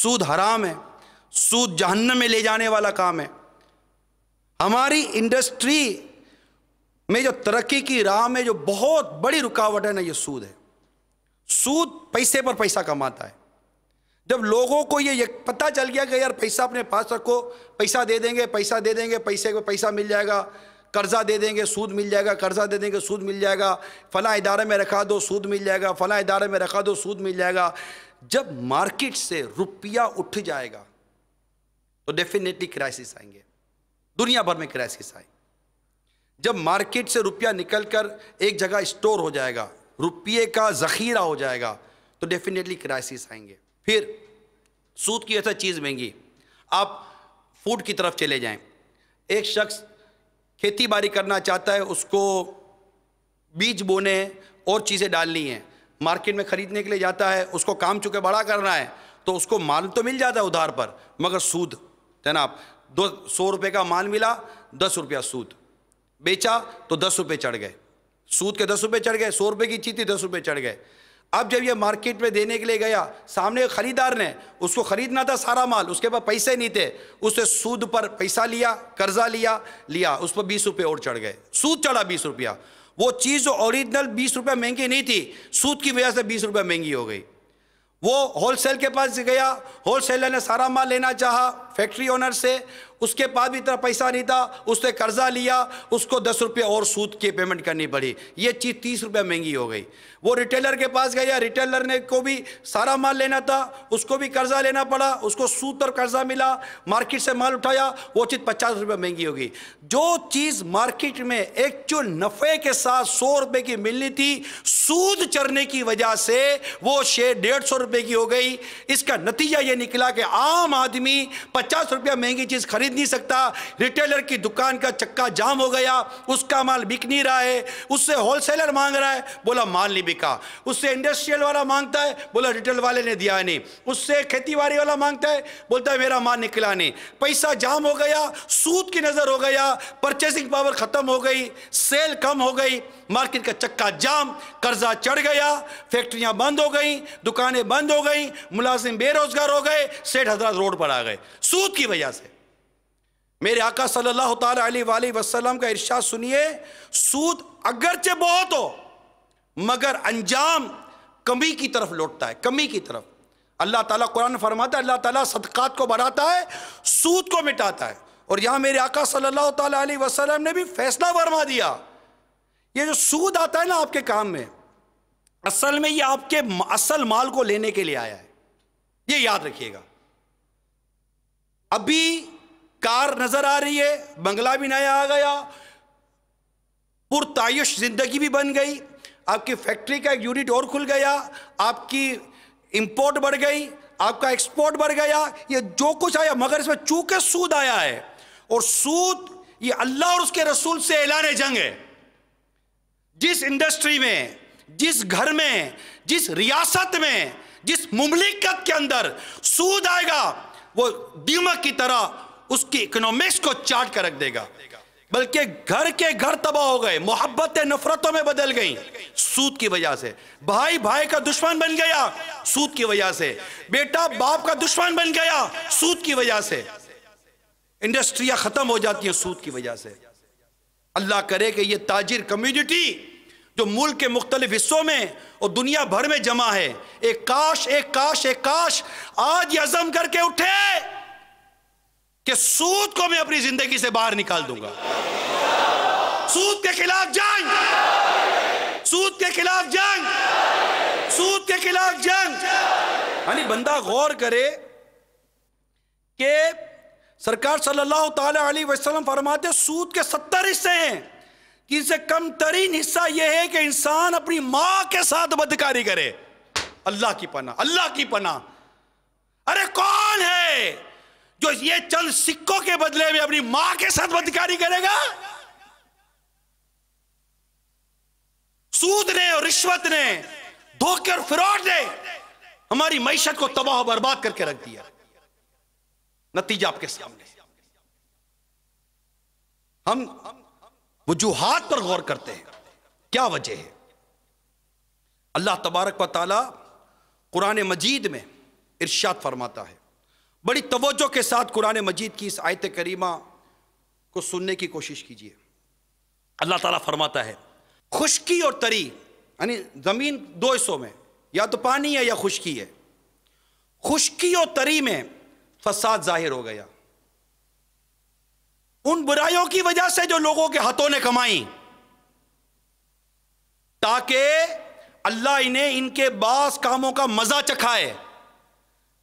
सूद હરામ હે सूद જહન્નમ મે લે જાને વાલા કામ હે હમારી ઇન્ડસ્ટ્રી में जो तरक्की की राह में जो बहुत बड़ी रुकावट है ना ये सूद है सूद पैसे पर पैसा कमाता है जब लोगों को ये पता चल गया कि यार पैसा अपने पास रखो पैसा दे देंगे पैसा दे देंगे पैसे को पैसा मिल जाएगा कर्जा दे देंगे सूद मिल जाएगा कर्जा दे देंगे सूद मिल जाएगा फला इदारे में रखा दो सूद मिल जाएगा फला इदारे में रखा दो सूद मिल जाएगा जब मार्केट से रुपया उठ जाएगा तो डेफिनेटली क्राइसिस आएंगे दुनिया भर में क्राइसिस आएंगे जब मार्केट से रुपया निकल कर एक जगह स्टोर हो जाएगा रुपये का ज़खीरा हो जाएगा तो डेफिनेटली क्राइसिस आएंगे फिर सूद की ऐसा चीज़ महंगी आप फूड की तरफ चले जाएं एक शख्स खेती बाड़ी करना चाहता है उसको बीज बोने और चीज़ें डालनी है मार्केट में ख़रीदने के लिए जाता है उसको काम चुके बड़ा करना है तो उसको माल तो मिल जाता है उधार पर मगर सूद जनाब दो सौ रुपये का माल मिला दस रुपया सूद बेचा तो दस रुपये चढ़ गए सूद के दस रुपये चढ़ गए सौ रुपये की चीज थी दस रुपये चढ़ गए अब जब ये मार्केट में देने के लिए गया सामने ख़रीदार ने उसको ख़रीदना था सारा माल उसके पास पैसे नहीं थे उसने सूद पर पैसा लिया कर्जा लिया लिया उस पर बीस रुपये और चढ़ गए सूद चढ़ा बीस रुपया वो चीज़ ओरिजिनल बीस रुपये महंगी नहीं थी सूद की वजह से बीस रुपये महंगी हो गई वो होलसेल के पास गया होलसेलर ने सारा माल लेना चाहा फैक्ट्री ओनर से उसके पास भी इतना पैसा नहीं था उसने कर्ज़ा लिया उसको दस रुपये और सूद की पेमेंट करनी पड़ी ये चीज़ तीस रुपये महंगी हो गई वो रिटेलर के पास गया रिटेलर ने को भी सारा माल लेना था उसको भी कर्ज़ा लेना पड़ा उसको सूद पर कर्ज़ा मिला मार्केट से माल उठाया वो चीज़ पचास रुपये महंगी होगी जो चीज़ मार्केट में एक्चुअल नफ़े के साथ सौ रुपये की मिलनी थी सूद चढ़ने की वजह से वो शेयर डेढ़ सौ रुपये की हो गई इसका नतीजा ये निकला कि आम आदमी पचास रुपया महंगी चीज़ खरीद खरीद नहीं सकता रिटेलर की दुकान का चक्का जाम हो गया उसका माल बिक नहीं रहा है उससे होलसेलर मांग रहा है बोला माल नहीं बिका उससे इंडस्ट्रियल वाला मांगता है बोला रिटेल वाले ने दिया नहीं उससे खेती वाला मांगता है बोलता है मेरा माल निकला नहीं पैसा जाम हो गया सूद की नज़र हो गया परचेसिंग पावर ख़त्म हो गई सेल कम हो गई मार्केट का चक्का जाम कर्जा चढ़ गया फैक्ट्रियां बंद हो गई दुकानें बंद हो गई मुलाजिम बेरोजगार हो गए सेठ हजरा रोड पर आ गए सूद की वजह से मेरे आका सल्लल्लाहु अलैहि वसल्लम का इरशाद सुनिए सूद अगरचे बहुत हो मगर अंजाम कमी की तरफ लौटता है कमी की तरफ अल्लाह ताला कुरान फरमाता है अल्लाह ताला सदक़ात को बढ़ाता है सूद को मिटाता है और यहां मेरे आका सल्लल्लाहु अलैहि वसल्लम ने भी फैसला फरमा दिया ये जो सूद आता है ना आपके काम में असल में ये आपके असल माल को लेने के लिए आया है ये याद रखिएगा अभी कार नज़र आ रही है बंगला भी नया आ गया पुरतयुश ज़िंदगी भी बन गई आपकी फैक्ट्री का एक यूनिट और खुल गया आपकी इंपोर्ट बढ़ गई आपका एक्सपोर्ट बढ़ गया ये जो कुछ आया मगर इसमें चूके सूद आया है और सूद ये अल्लाह और उसके रसूल से ऐलान जंग है जिस इंडस्ट्री में जिस घर में जिस रियासत में जिस मुमलिकत के अंदर सूद आएगा वो दीमक की तरह उसकी इकोनॉमिक्स को चार्ट कर रख देगा बल्कि घर के घर तबाह हो गए मोहब्बत नफरतों में बदल गई सूद की वजह से भाई भाई का दुश्मन बन गया सूद की वजह से बेटा बाप का दुश्मन बन गया सूद की वजह से इंडस्ट्रियां खत्म हो जाती हैं सूद की वजह से अल्लाह करे कि ये ताजिर कम्युनिटी जो मुल्क के मुख्तलिफ हिस्सों में और दुनिया भर में जमा है एक काश एक काश एक काश आज ये अजम करके उठे कि सूद को मैं अपनी जिंदगी से बाहर निकाल दूंगा सूद के खिलाफ जंग सूद के खिलाफ जंग सूद के खिलाफ जंग यानी बंदा गौर करे कि सरकार सल्लल्लाहु अलैहि वसल्लम फरमाते सूद के सत्तर हिस्से हैं कि कम तरीन हिस्सा यह है कि इंसान अपनी मां के साथ बदकारी करे अल्लाह की पना अल्लाह की पना अरे कौन है जो ये चंद सिक्कों के बदले में अपनी मां के साथ बदकारी करेगा सूद ने और रिश्वत ने धोखे और फिरौट ने हमारी मैशत को तबाह बर्बाद करके रख दिया नतीजा आपके सामने हम वजूहात पर गौर करते हैं क्या वजह है अल्लाह तबारक व ताली कुरान मजीद में इर्शाद फरमाता है बड़ी तवज्जो के साथ कुरान मजीद की इस आयत करीमा को सुनने की कोशिश कीजिए अल्लाह ताला फरमाता है खुशकी और तरी यानी ज़मीन दो हिस्सों में या तो पानी है या खुशकी है खुशकी और तरी में फसाद जाहिर हो गया उन बुराइयों की वजह से जो लोगों के हाथों ने कमाई ताकि अल्लाह इन्हें इनके बास कामों का मजा चखाए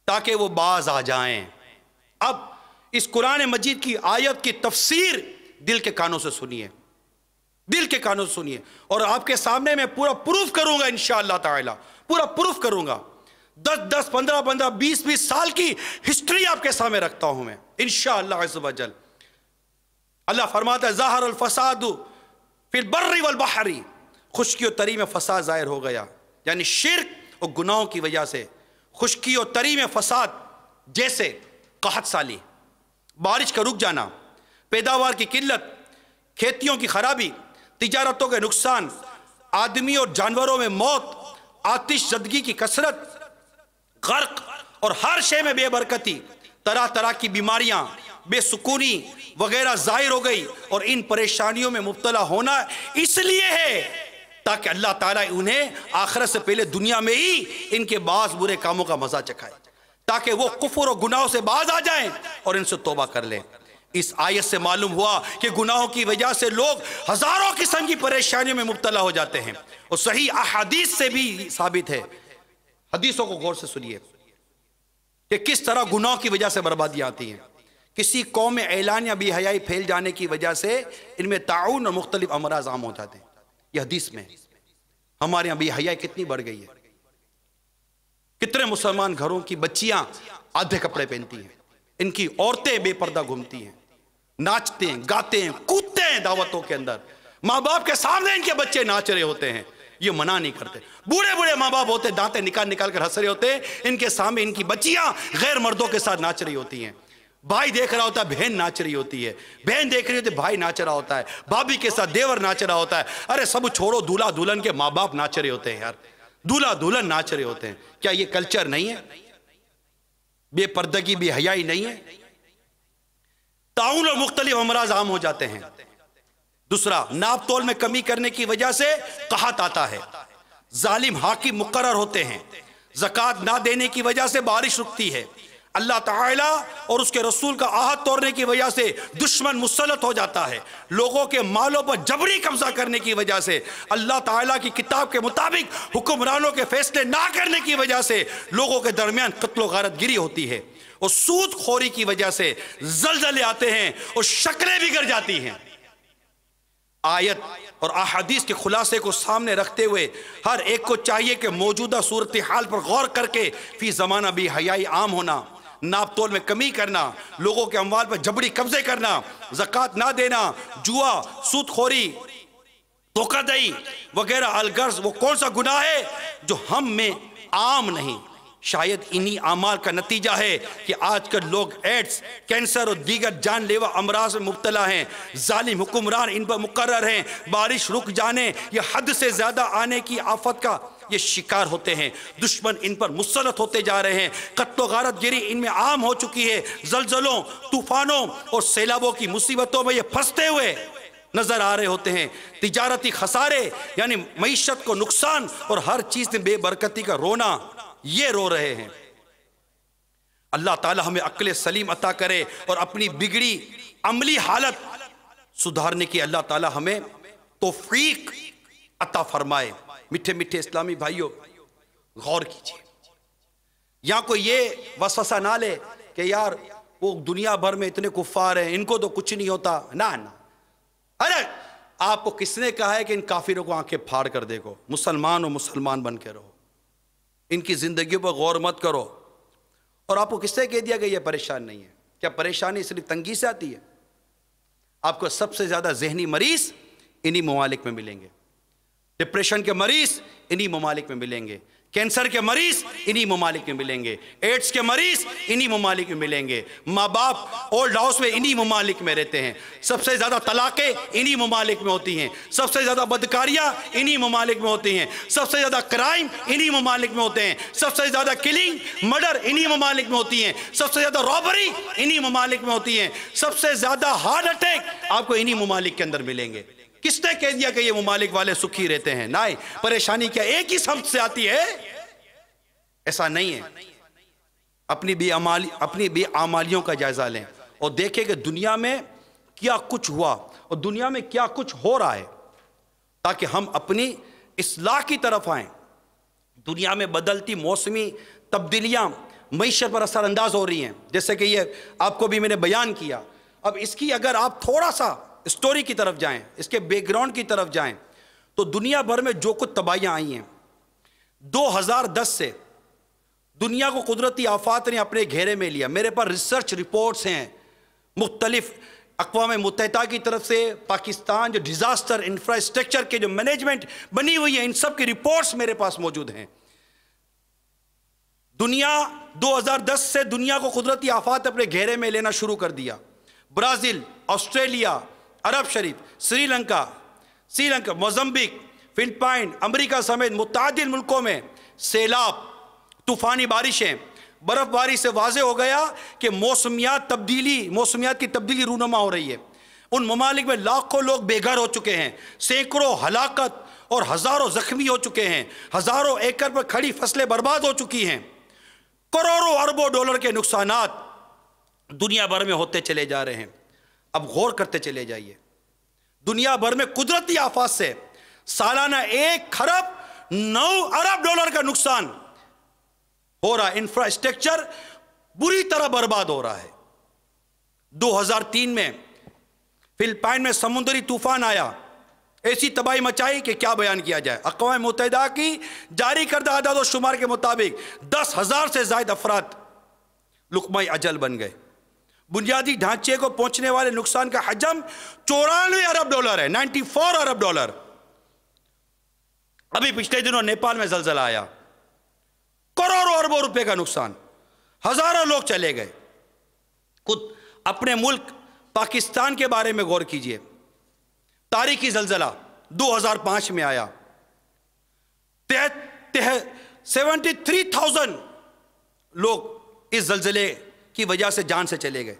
ताकि वो बाज आ जाएं अब इस कुरान मजीद की आयत की तफसीर दिल के कानों से सुनिए दिल के कानों से सुनिए और आपके सामने मैं पूरा प्रूफ करूंगा इन ताला पूरा प्रूफ करूंगा दस दस पंद्रह पंद्रह बीस बीस साल की हिस्ट्री आपके सामने रखता हूं मैं इन शजल अल्लाह फरमाता है जहर अलफसाद फिर बर्री वलबहरी खुशकी और तरी में फसाद ज़ाहिर हो गया यानी शिरक और गुनाहों की वजह से खुशकी और तरी में फसाद जैसे कहत साली बारिश का रुक जाना पैदावार की किल्लत खेतियों की खराबी तजारतों के नुकसान आदमी और जानवरों में मौत आतिश जदगी की कसरत गर्क और हर शे में बेबरकती तरह तरह की बीमारियां बेसुकूनी वगैरह जाहिर हो गई और इन परेशानियों में मुबतला होना इसलिए है ताकि अल्लाह ताला उन्हें आखिरत से पहले दुनिया में ही इनके बास बुरे कामों का मजा चखाए ताकि वो कुफर और गुनाहों से बाज आ जाएं और इनसे तोबा कर लें इस आयत से मालूम हुआ कि गुनाहों की वजह से लोग हजारों किस्म की परेशानियों में मुबतला हो जाते हैं और सही अहादीस से भी साबित है हदीसों को गौर से सुनिए कि किस तरह गुनाहों की वजह से बर्बादियां आती हैं किसी कौम में ऐलान या बेहयाई फैल जाने की वजह से इनमें ताउन और मुख्तलिफ अमराज आम हो जाते हैं ये हदीस में हमारे यहां हया कितनी बढ़ गई है कितने मुसलमान घरों की बच्चियां आधे कपड़े पहनती हैं इनकी औरतें बेपर्दा घूमती हैं नाचते हैं गाते हैं कूदते हैं दावतों के अंदर माँ बाप के सामने इनके बच्चे नाच रहे होते हैं ये मना नहीं करते बूढ़े बूढ़े माँ बाप होते दांते निकाल निकाल कर हंस रहे होते इनके सामने इनकी बच्चियां गैर मर्दों के साथ नाच रही होती हैं भाई देख रहा होता है बहन नाच रही होती है बहन देख रही होती है भाई नाच रहा होता है भाभी के साथ देवर नाच रहा होता है अरे सब छोड़ो दूल्हा दुल्हन के माँ बाप नाच रहे होते हैं यार दूल्हा दुल्हन नाच रहे होते हैं क्या ये कल्चर नहीं है बेपर्दगी बेहयाई नहीं है ताउन और मुख्तलिफ अमराज आम हो जाते हैं दूसरा नाप तोल में कमी करने की वजह से कहात आता है जालिम हाकिम मुकर होते हैं जक़ात ना देने की वजह से बारिश रुकती है अल्लाह ताला और उसके रसूल का आहत तोड़ने की वजह से दुश्मन मुसलत हो जाता है लोगों के मालों पर जबरी कब्जा करने की वजह से अल्लाह ताला की किताब के मुताबिक हुक्मरानों के फैसले ना करने की वजह से लोगों के दरमियान कत्लो गारत गिरी होती है और सूद खोरी की वजह से जलजले आते हैं और शक्लें बिगड़ जाती हैं आयत और अहादीस के खुलासे को सामने रखते हुए हर एक को चाहिए कि मौजूदा सूरत हाल पर गौर करके फी ज़माना भी हयाई आम होना नापतोल में कमी करना लोगों के अमवाल पर जबड़ी कब्जे करना जक़ात ना देना जुआ सूदखोरी धोखादही वगैरह अलगर्ज वो कौन सा गुनाह है जो हम में आम नहीं शायद इन्हीं आमाल का नतीजा है कि आजकल लोग एड्स कैंसर और दीगर जानलेवा अमराज में मुबतला हैं जालिम हुकुमरान इन पर मुकर हैं बारिश रुक जाने या हद से ज़्यादा आने की आफत का ये शिकार होते हैं दुश्मन इन पर मुसलत होते जा रहे हैं कत्लो गारत गिरी इनमें आम हो चुकी है जलजलों तूफानों और सैलाबों की मुसीबतों में ये फंसते हुए नज़र आ रहे होते हैं तजारती खसारे यानी मीशत को नुकसान और हर चीज़ में बेबरकती का रोना ये रो रहे हैं अल्लाह ताला हमें अक्ल सलीम अता करे और अपनी बिगड़ी अमली हालत सुधारने की अल्लाह ताला हमें तोफीक अता फरमाए मिठे मिठे इस्लामी भाइयों गौर कीजिए या कोई ये वसवसा ना ले कि यार वो दुनिया भर में इतने कुफार हैं इनको तो कुछ नहीं होता ना ना अरे आपको किसने कहा है कि इन काफिरों को आंखें फाड़ कर देखो मुसलमान हो मुसलमान बन के रहो इनकी ज़िंदगी पर गौर मत करो और आपको किसने कह दिया कि यह परेशान नहीं है क्या परेशानी इसलिए तंगी से आती है आपको सबसे ज़्यादा जहनी मरीज़ इन्हीं ममालिक में मिलेंगे डिप्रेशन के मरीज इन्हीं ममालिक में मिलेंगे कैंसर के मरीज इन्हीं ममालिक में मिलेंगे एड्स के मरीज इन्हीं ममालिक में मिलेंगे माँ बाप ओल्ड हाउस में इन्हीं ममालिक में रहते हैं सबसे ज़्यादा तलाक़ें इन्हीं ममालिक में होती हैं सबसे ज़्यादा बदकारियाँ इन्हीं ममालिक में होती हैं सबसे ज़्यादा क्राइम इन्हीं ममालिक में होते हैं सबसे ज़्यादा किलिंग मर्डर इन्हीं ममालिक में होती हैं सबसे ज़्यादा रॉबरी इन्हीं ममालिक में होती हैं सबसे ज़्यादा हार्ट अटैक आपको इन्हीं ममालिक के अंदर मिलेंगे किसने कह दिया कि ये ममालिक वाले सुखी रहते हैं ना परेशानी क्या एक ही शब्द से आती है ऐसा नहीं है अपनी भी अमाली अपनी भी आमालियों का जायजा लें और देखें कि दुनिया में क्या कुछ हुआ और दुनिया में क्या कुछ हो रहा है ताकि हम अपनी इसलाह की तरफ आए दुनिया में बदलती मौसमी तब्दीलियां मीशत पर असरअंदाज हो रही हैं जैसे कि ये आपको भी मैंने बयान किया अब इसकी अगर आप थोड़ा सा स्टोरी की तरफ जाएं इसके बैकग्राउंड की तरफ जाएं तो दुनिया भर में जो कुछ तबाहियां आई हैं 2010 से दुनिया को कुदरती आफात ने अपने घेरे में लिया मेरे पास रिसर्च रिपोर्ट्स हैं मुख्तलिफ अकवा मुतहदा की तरफ से पाकिस्तान जो डिज़ास्टर इंफ्रास्ट्रक्चर के जो मैनेजमेंट बनी हुई है इन सब की रिपोर्ट्स मेरे पास मौजूद हैं दुनिया 2010 से दुनिया को कुदरती आफात अपने घेरे में लेना शुरू कर दिया ब्राज़ील ऑस्ट्रेलिया अरब शरीफ Sri Lanka Sri Lanka Mozambique Philippine America समेत मुतद मुल्कों में सैलाब तूफ़ानी बारिशें बर्फ़बारी से वाज हो गया कि मौसमियात तब्दीली मौसमियात की तब्दीली रूनमा हो रही है उन ममालिक में लाखों लोग बेघर हो चुके हैं सैकड़ों हलाकत और हज़ारों ज़ख्मी हो चुके हैं हज़ारों एकड़ पर खड़ी फसलें बर्बाद हो चुकी हैं करोड़ों अरबों डॉलर के नुकसान दुनिया भर में होते चले जा रहे हैं अब गौर करते चले जाइए दुनिया भर में कुदरती आफात से सालाना एक खरब नौ अरब डॉलर का नुकसान हो रहा है इंफ्रास्ट्रक्चर बुरी तरह बर्बाद हो रहा है 2003 में फिलिपाइन में समुद्री तूफान आया ऐसी तबाही मचाई कि क्या बयान किया जाए अकवा मुतहदा की जारी करदा आदाद शुमार के मुताबिक दस हज़ार से जायद अफराद लुकमाई अजल बन गए बुनियादी ढांचे को पहुंचने वाले नुकसान का हजम चौरानवे अरब डॉलर है 94 अरब डॉलर अभी पिछले दिनों नेपाल में जलजला आया करोड़ों अरबों रुपए का नुकसान हजारों लोग चले गए खुद अपने मुल्क पाकिस्तान के बारे में गौर कीजिए तारीखी जलजला 2005 में आया सेवेंटी थ्री थाउजेंड लोग इस जलजले की वजह से जान से चले गए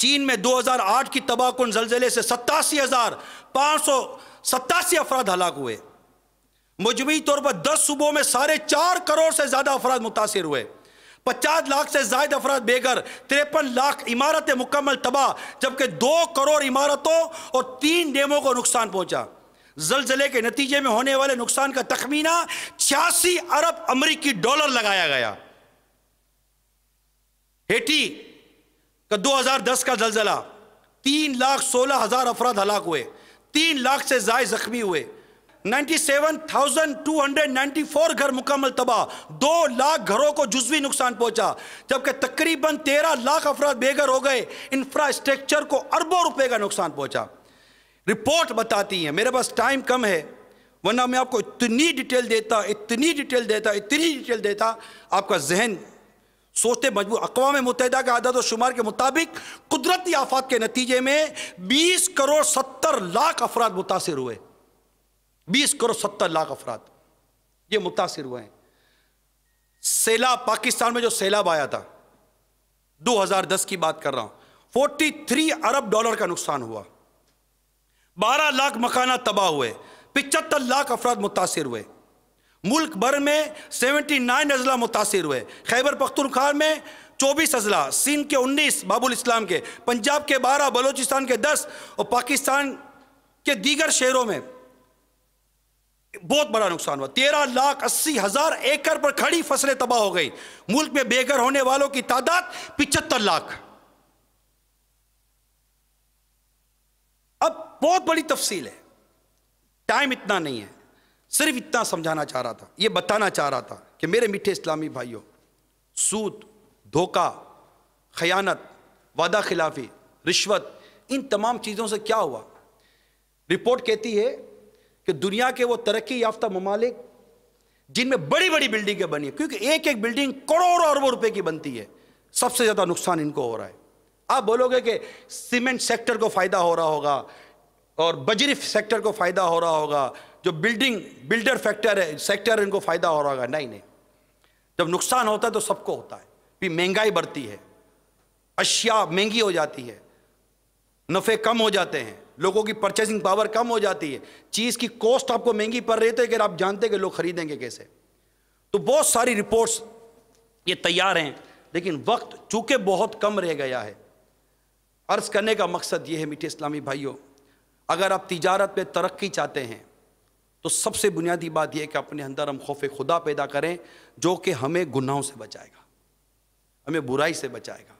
चीन में 2008 की तबाहकुन जलजिले से सत्तासी हज़ार पाँच सौ सत्तासी अफराद हलाक हुए मजमू तौर पर दस सूबों में साढ़े चार करोड़ से ज़्यादा अफराद मुतासर हुए पचास लाख से जायद अफराद बेघर तिरपन लाख इमारतें मुकम्मल तबाह जबकि दो करोड़ इमारतों और तीन डेमों को नुकसान पहुंचा जलजले के नतीजे में होने वाले नुकसान का तखमीना छियासी अरब अमरीकी डॉलर लगाया गया हेटी का 2010 का जलजला तीन लाख सोलह हजार अफराद हलाक हुए तीन लाख से जाय जख्मी हुए 97,294 घर मुकम्मल तबाह दो लाख घरों को जुजवी नुकसान पहुंचा जबकि तकरीबन 13 लाख अफराद बेघर हो गए इंफ्रास्ट्रक्चर को अरबों रुपए का नुकसान पहुंचा रिपोर्ट बताती है मेरे पास टाइम कम है वरना मैं आपको इतनी डिटेल देता इतनी डिटेल देता इतनी डिटेल देता आपका जहन सोचते मजबूर अकवा मुतहदा के आदत शुमार के मुताबिक कुदरती आफात के नतीजे में बीस करोड़ सत्तर लाख अफराद मुतासर हुए बीस करोड़ सत्तर लाख अफराद ये मुतासर हुए हैं सैलाब पाकिस्तान में जो सैलाब आया था 2010 की बात कर रहा हूं 43 अरब डॉलर का नुकसान हुआ 12 लाख मकाना तबाह हुए पिचहत्तर लाख अफराद मुतासर हुए मुल्क भर में 79 अजला मुतासर हुए खैबर पख्तनख्वा में 24 अजला सिंध के 19 बाबुल इस्लाम के पंजाब के 12 बलूचिस्तान के 10 और पाकिस्तान के दीगर शहरों में बहुत बड़ा नुकसान हुआ तेरह लाख अस्सी हजार एकड़ पर खड़ी फसलें तबाह हो गई मुल्क में बेघर होने वालों की तादाद पिचहत्तर लाख अब बहुत बड़ी तफसील है टाइम इतना नहीं है सिर्फ इतना समझाना चाह रहा था ये बताना चाह रहा था कि मेरे मीठे इस्लामी भाइयों सूद धोखा खयानत वादा खिलाफी रिश्वत इन तमाम चीज़ों से क्या हुआ रिपोर्ट कहती है कि दुनिया के वो तरक्की याफ्ता ममालिक जिनमें बड़ी बड़ी बिल्डिंगें बनी क्योंकि एक एक बिल्डिंग करोड़ों अरबों रुपए की बनती है सबसे ज़्यादा नुकसान इनको हो रहा है आप बोलोगे कि सीमेंट सेक्टर को फ़ायदा हो रहा होगा और बजरी सेक्टर को फ़ायदा हो रहा होगा जो बिल्डिंग बिल्डर फैक्टर है सेक्टर इनको फायदा हो रहा होगा नहीं नहीं जब नुकसान होता है तो सबको होता है भी महंगाई बढ़ती है अशिया महंगी हो जाती है नफ़े कम हो जाते हैं लोगों की परचेसिंग पावर कम हो जाती है चीज़ की कॉस्ट आपको महंगी पड़ रही थी तो अगर आप जानते कि लोग खरीदेंगे कैसे तो बहुत सारी रिपोर्ट्स ये तैयार हैं लेकिन वक्त चूँकि बहुत कम रह गया है अर्ज़ करने का मकसद ये है मीठे इस्लामी भाइयों अगर आप तिजारत पर तरक्की चाहते हैं तो सबसे बुनियादी बात यह कि अपने अंदर हम खौफ खुदा पैदा करें जो कि हमें गुनाहों से बचाएगा हमें बुराई से बचाएगा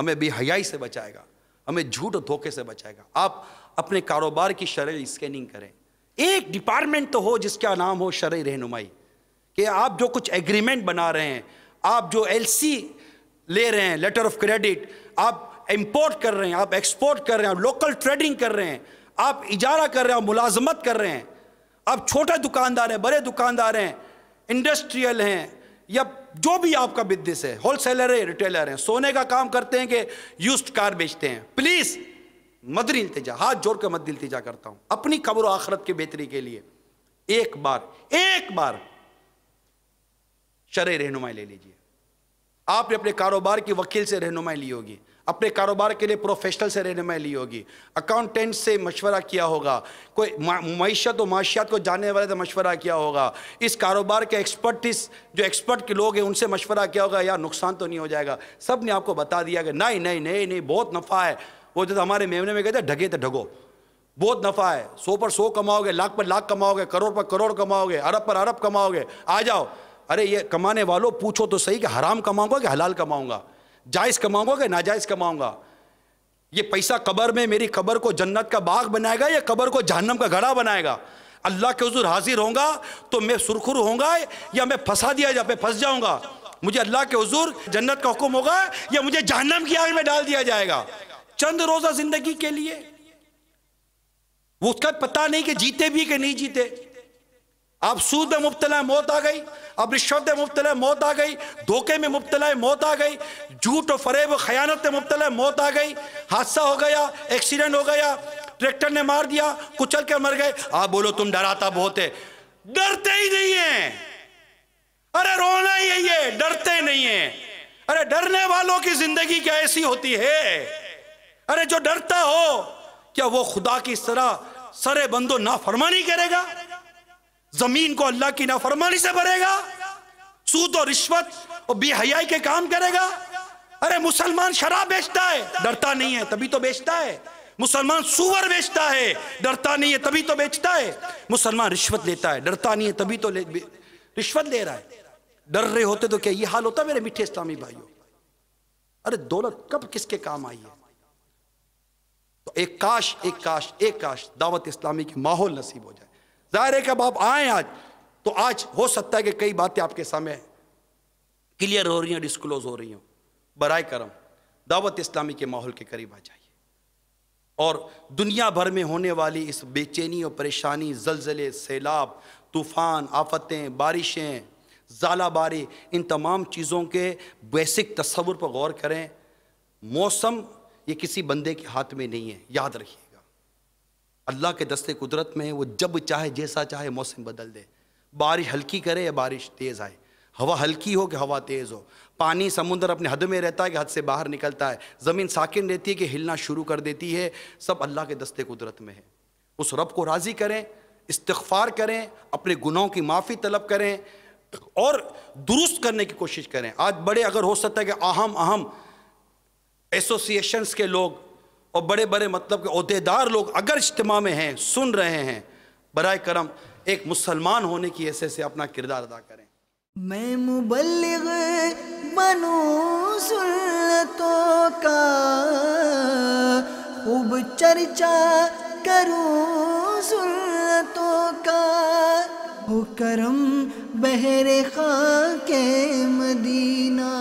हमें बेहयाई से बचाएगा हमें झूठ धोखे से बचाएगा आप अपने कारोबार की शर स्कैनिंग करें एक डिपार्टमेंट तो हो जिसका नाम हो शर रहनुमाई कि आप जो कुछ एग्रीमेंट बना रहे हैं आप जो एलसी ले रहे हैं लेटर ऑफ क्रेडिट आप इंपोर्ट कर रहे हैं आप एक्सपोर्ट कर रहे हैं आप लोकल ट्रेडिंग कर रहे हैं आप इजारा कर रहे हैं मुलाजमत कर रहे हैं आप छोटा दुकानदार हैं बड़े दुकानदार हैं इंडस्ट्रियल हैं या जो भी आपका बिजनेस है होलसेलर है रिटेलर है सोने का काम करते हैं कि यूज्ड कार बेचते हैं प्लीज मदरी इल्तजा हाथ जोड़ कर मदरी इल्तजा करता हूं अपनी कब्र आखरत की बेहतरी के लिए एक बार एक बार शर रहनुमाई ले लीजिए आपने अपने कारोबार की वकील से रहनुमाई ली होगी अपने कारोबार के लिए प्रोफेशनल से रहनुमाई ली होगी अकाउंटेंट से मशवरा किया होगा कोई मीशत और माशियात को जानने वाले से मशवरा किया होगा इस कारोबार के एक्सपर्ट इस जो एक्सपर्ट के लोग हैं उनसे मशवरा किया होगा यार नुकसान तो नहीं हो जाएगा सब ने आपको बता दिया कि नहीं नहीं नहीं नहीं बहुत नफ़ा है वो जो हमारे मेमने में कहते ढगे तो ढगो बहुत नफ़ा है सौ पर सौ कमाओगे लाख पर लाख कमाओगे करोड़ पर करोड़ कमाओगे अरब पर अरब कमाओगे आ जाओ अरे ये कमाने वालों पूछो तो सही कि हराम कमाऊंगा कि हलाल कमाऊंगा जायज़ कमाऊंगा कि नाजायज़ कमाऊंगा ये पैसा कबर में मेरी कबर को जन्नत का बाग बनाएगा या कबर को जहन्नम का घड़ा बनाएगा अल्लाह के हजूर हाजिर होगा तो मैं सुरखुर होगा या मैं फंसा दिया जा मैं फंस जाऊंगा मुझे अल्लाह के हजूर जन्नत का हुक्म होगा या मुझे जहन्नम की आग में डाल दिया जाएगा चंद रोज़ा ज़िंदगी के लिए वो उसका पता नहीं कि जीते भी कि नहीं जीते अब सूद में मुबतला मौत आ गई अब रिश्वत मुबतला मौत आ गई धोखे में मुबतला मौत आ गई झूठ और फरेब खयानत में मुबतला मौत आ गई हादसा हो गया एक्सीडेंट हो गया ट्रैक्टर ने मार दिया कुचल के मर गए आप बोलो तुम डराता बहुत है डरते ही नहीं है अरे रोना ही यही है डरते नहीं है अरे डरने वालों की जिंदगी क्या ऐसी होती है अरे जो डरता हो क्या वो खुदा की तरह सरे बंदो ना फरमानी करेगा जमीन को अल्लाह की नाफरमानी से भरेगा सूद और रिश्वत और बेहयाई के काम करेगा अरे मुसलमान शराब बेचता है डरता नहीं है तभी तो बेचता है मुसलमान सुअर बेचता है डरता नहीं है तभी तो बेचता है मुसलमान रिश्वत लेता है डरता नहीं है तभी तो रिश्वत ले रहा है डर रहे होते तो क्या ये हाल होता मेरे मीठे इस्लामी भाइयों अरे दौलत कब किसके काम आई है तो एक काश एक काश एक काश दावत इस्लामी की माहौल नसीब हो जाए जाहिर है कि अब आप आए आज तो आज हो सकता है कि कई बातें आपके सामने क्लियर हो रही हैं डिस्क्लोज हो रही हों बर करम दावत इस्लामी के माहौल के करीब आ जाइए और दुनिया भर में होने वाली इस बेचैनी और परेशानी जलजले सैलाब तूफ़ान आफतें बारिशें जालाबारी इन तमाम चीज़ों के बेसिक तस्वुर पर गौर करें मौसम ये किसी बंदे के हाथ में नहीं है याद रखिए अल्लाह के दस्ते कुदरत में वो जब चाहे जैसा चाहे मौसम बदल दे बारिश हल्की करे या बारिश तेज़ आए हवा हल्की हो कि हवा तेज़ हो पानी समुंदर अपने हद में रहता है कि हद से बाहर निकलता है ज़मीन साकिन रहती है कि हिलना शुरू कर देती है सब अल्लाह के दस्ते कुदरत में है उस रब को राज़ी करें इस्तफ़ार करें अपने गुनाहों की माफ़ी तलब करें और दुरुस्त करने की कोशिश करें आज बड़े अगर हो सकता है कि अहम अहम एसोसिएशन्स के लोग और बड़े बड़े मतलब के अहदेदार लोग अगर इज्तम में हैं सुन रहे हैं बर करम एक मुसलमान होने की ऐसे से अपना किरदार अदा करें मैं मुबलग बनू सुनतों का खूब चर्चा करूं सुनतों का वो करम बहरे खा के मदीना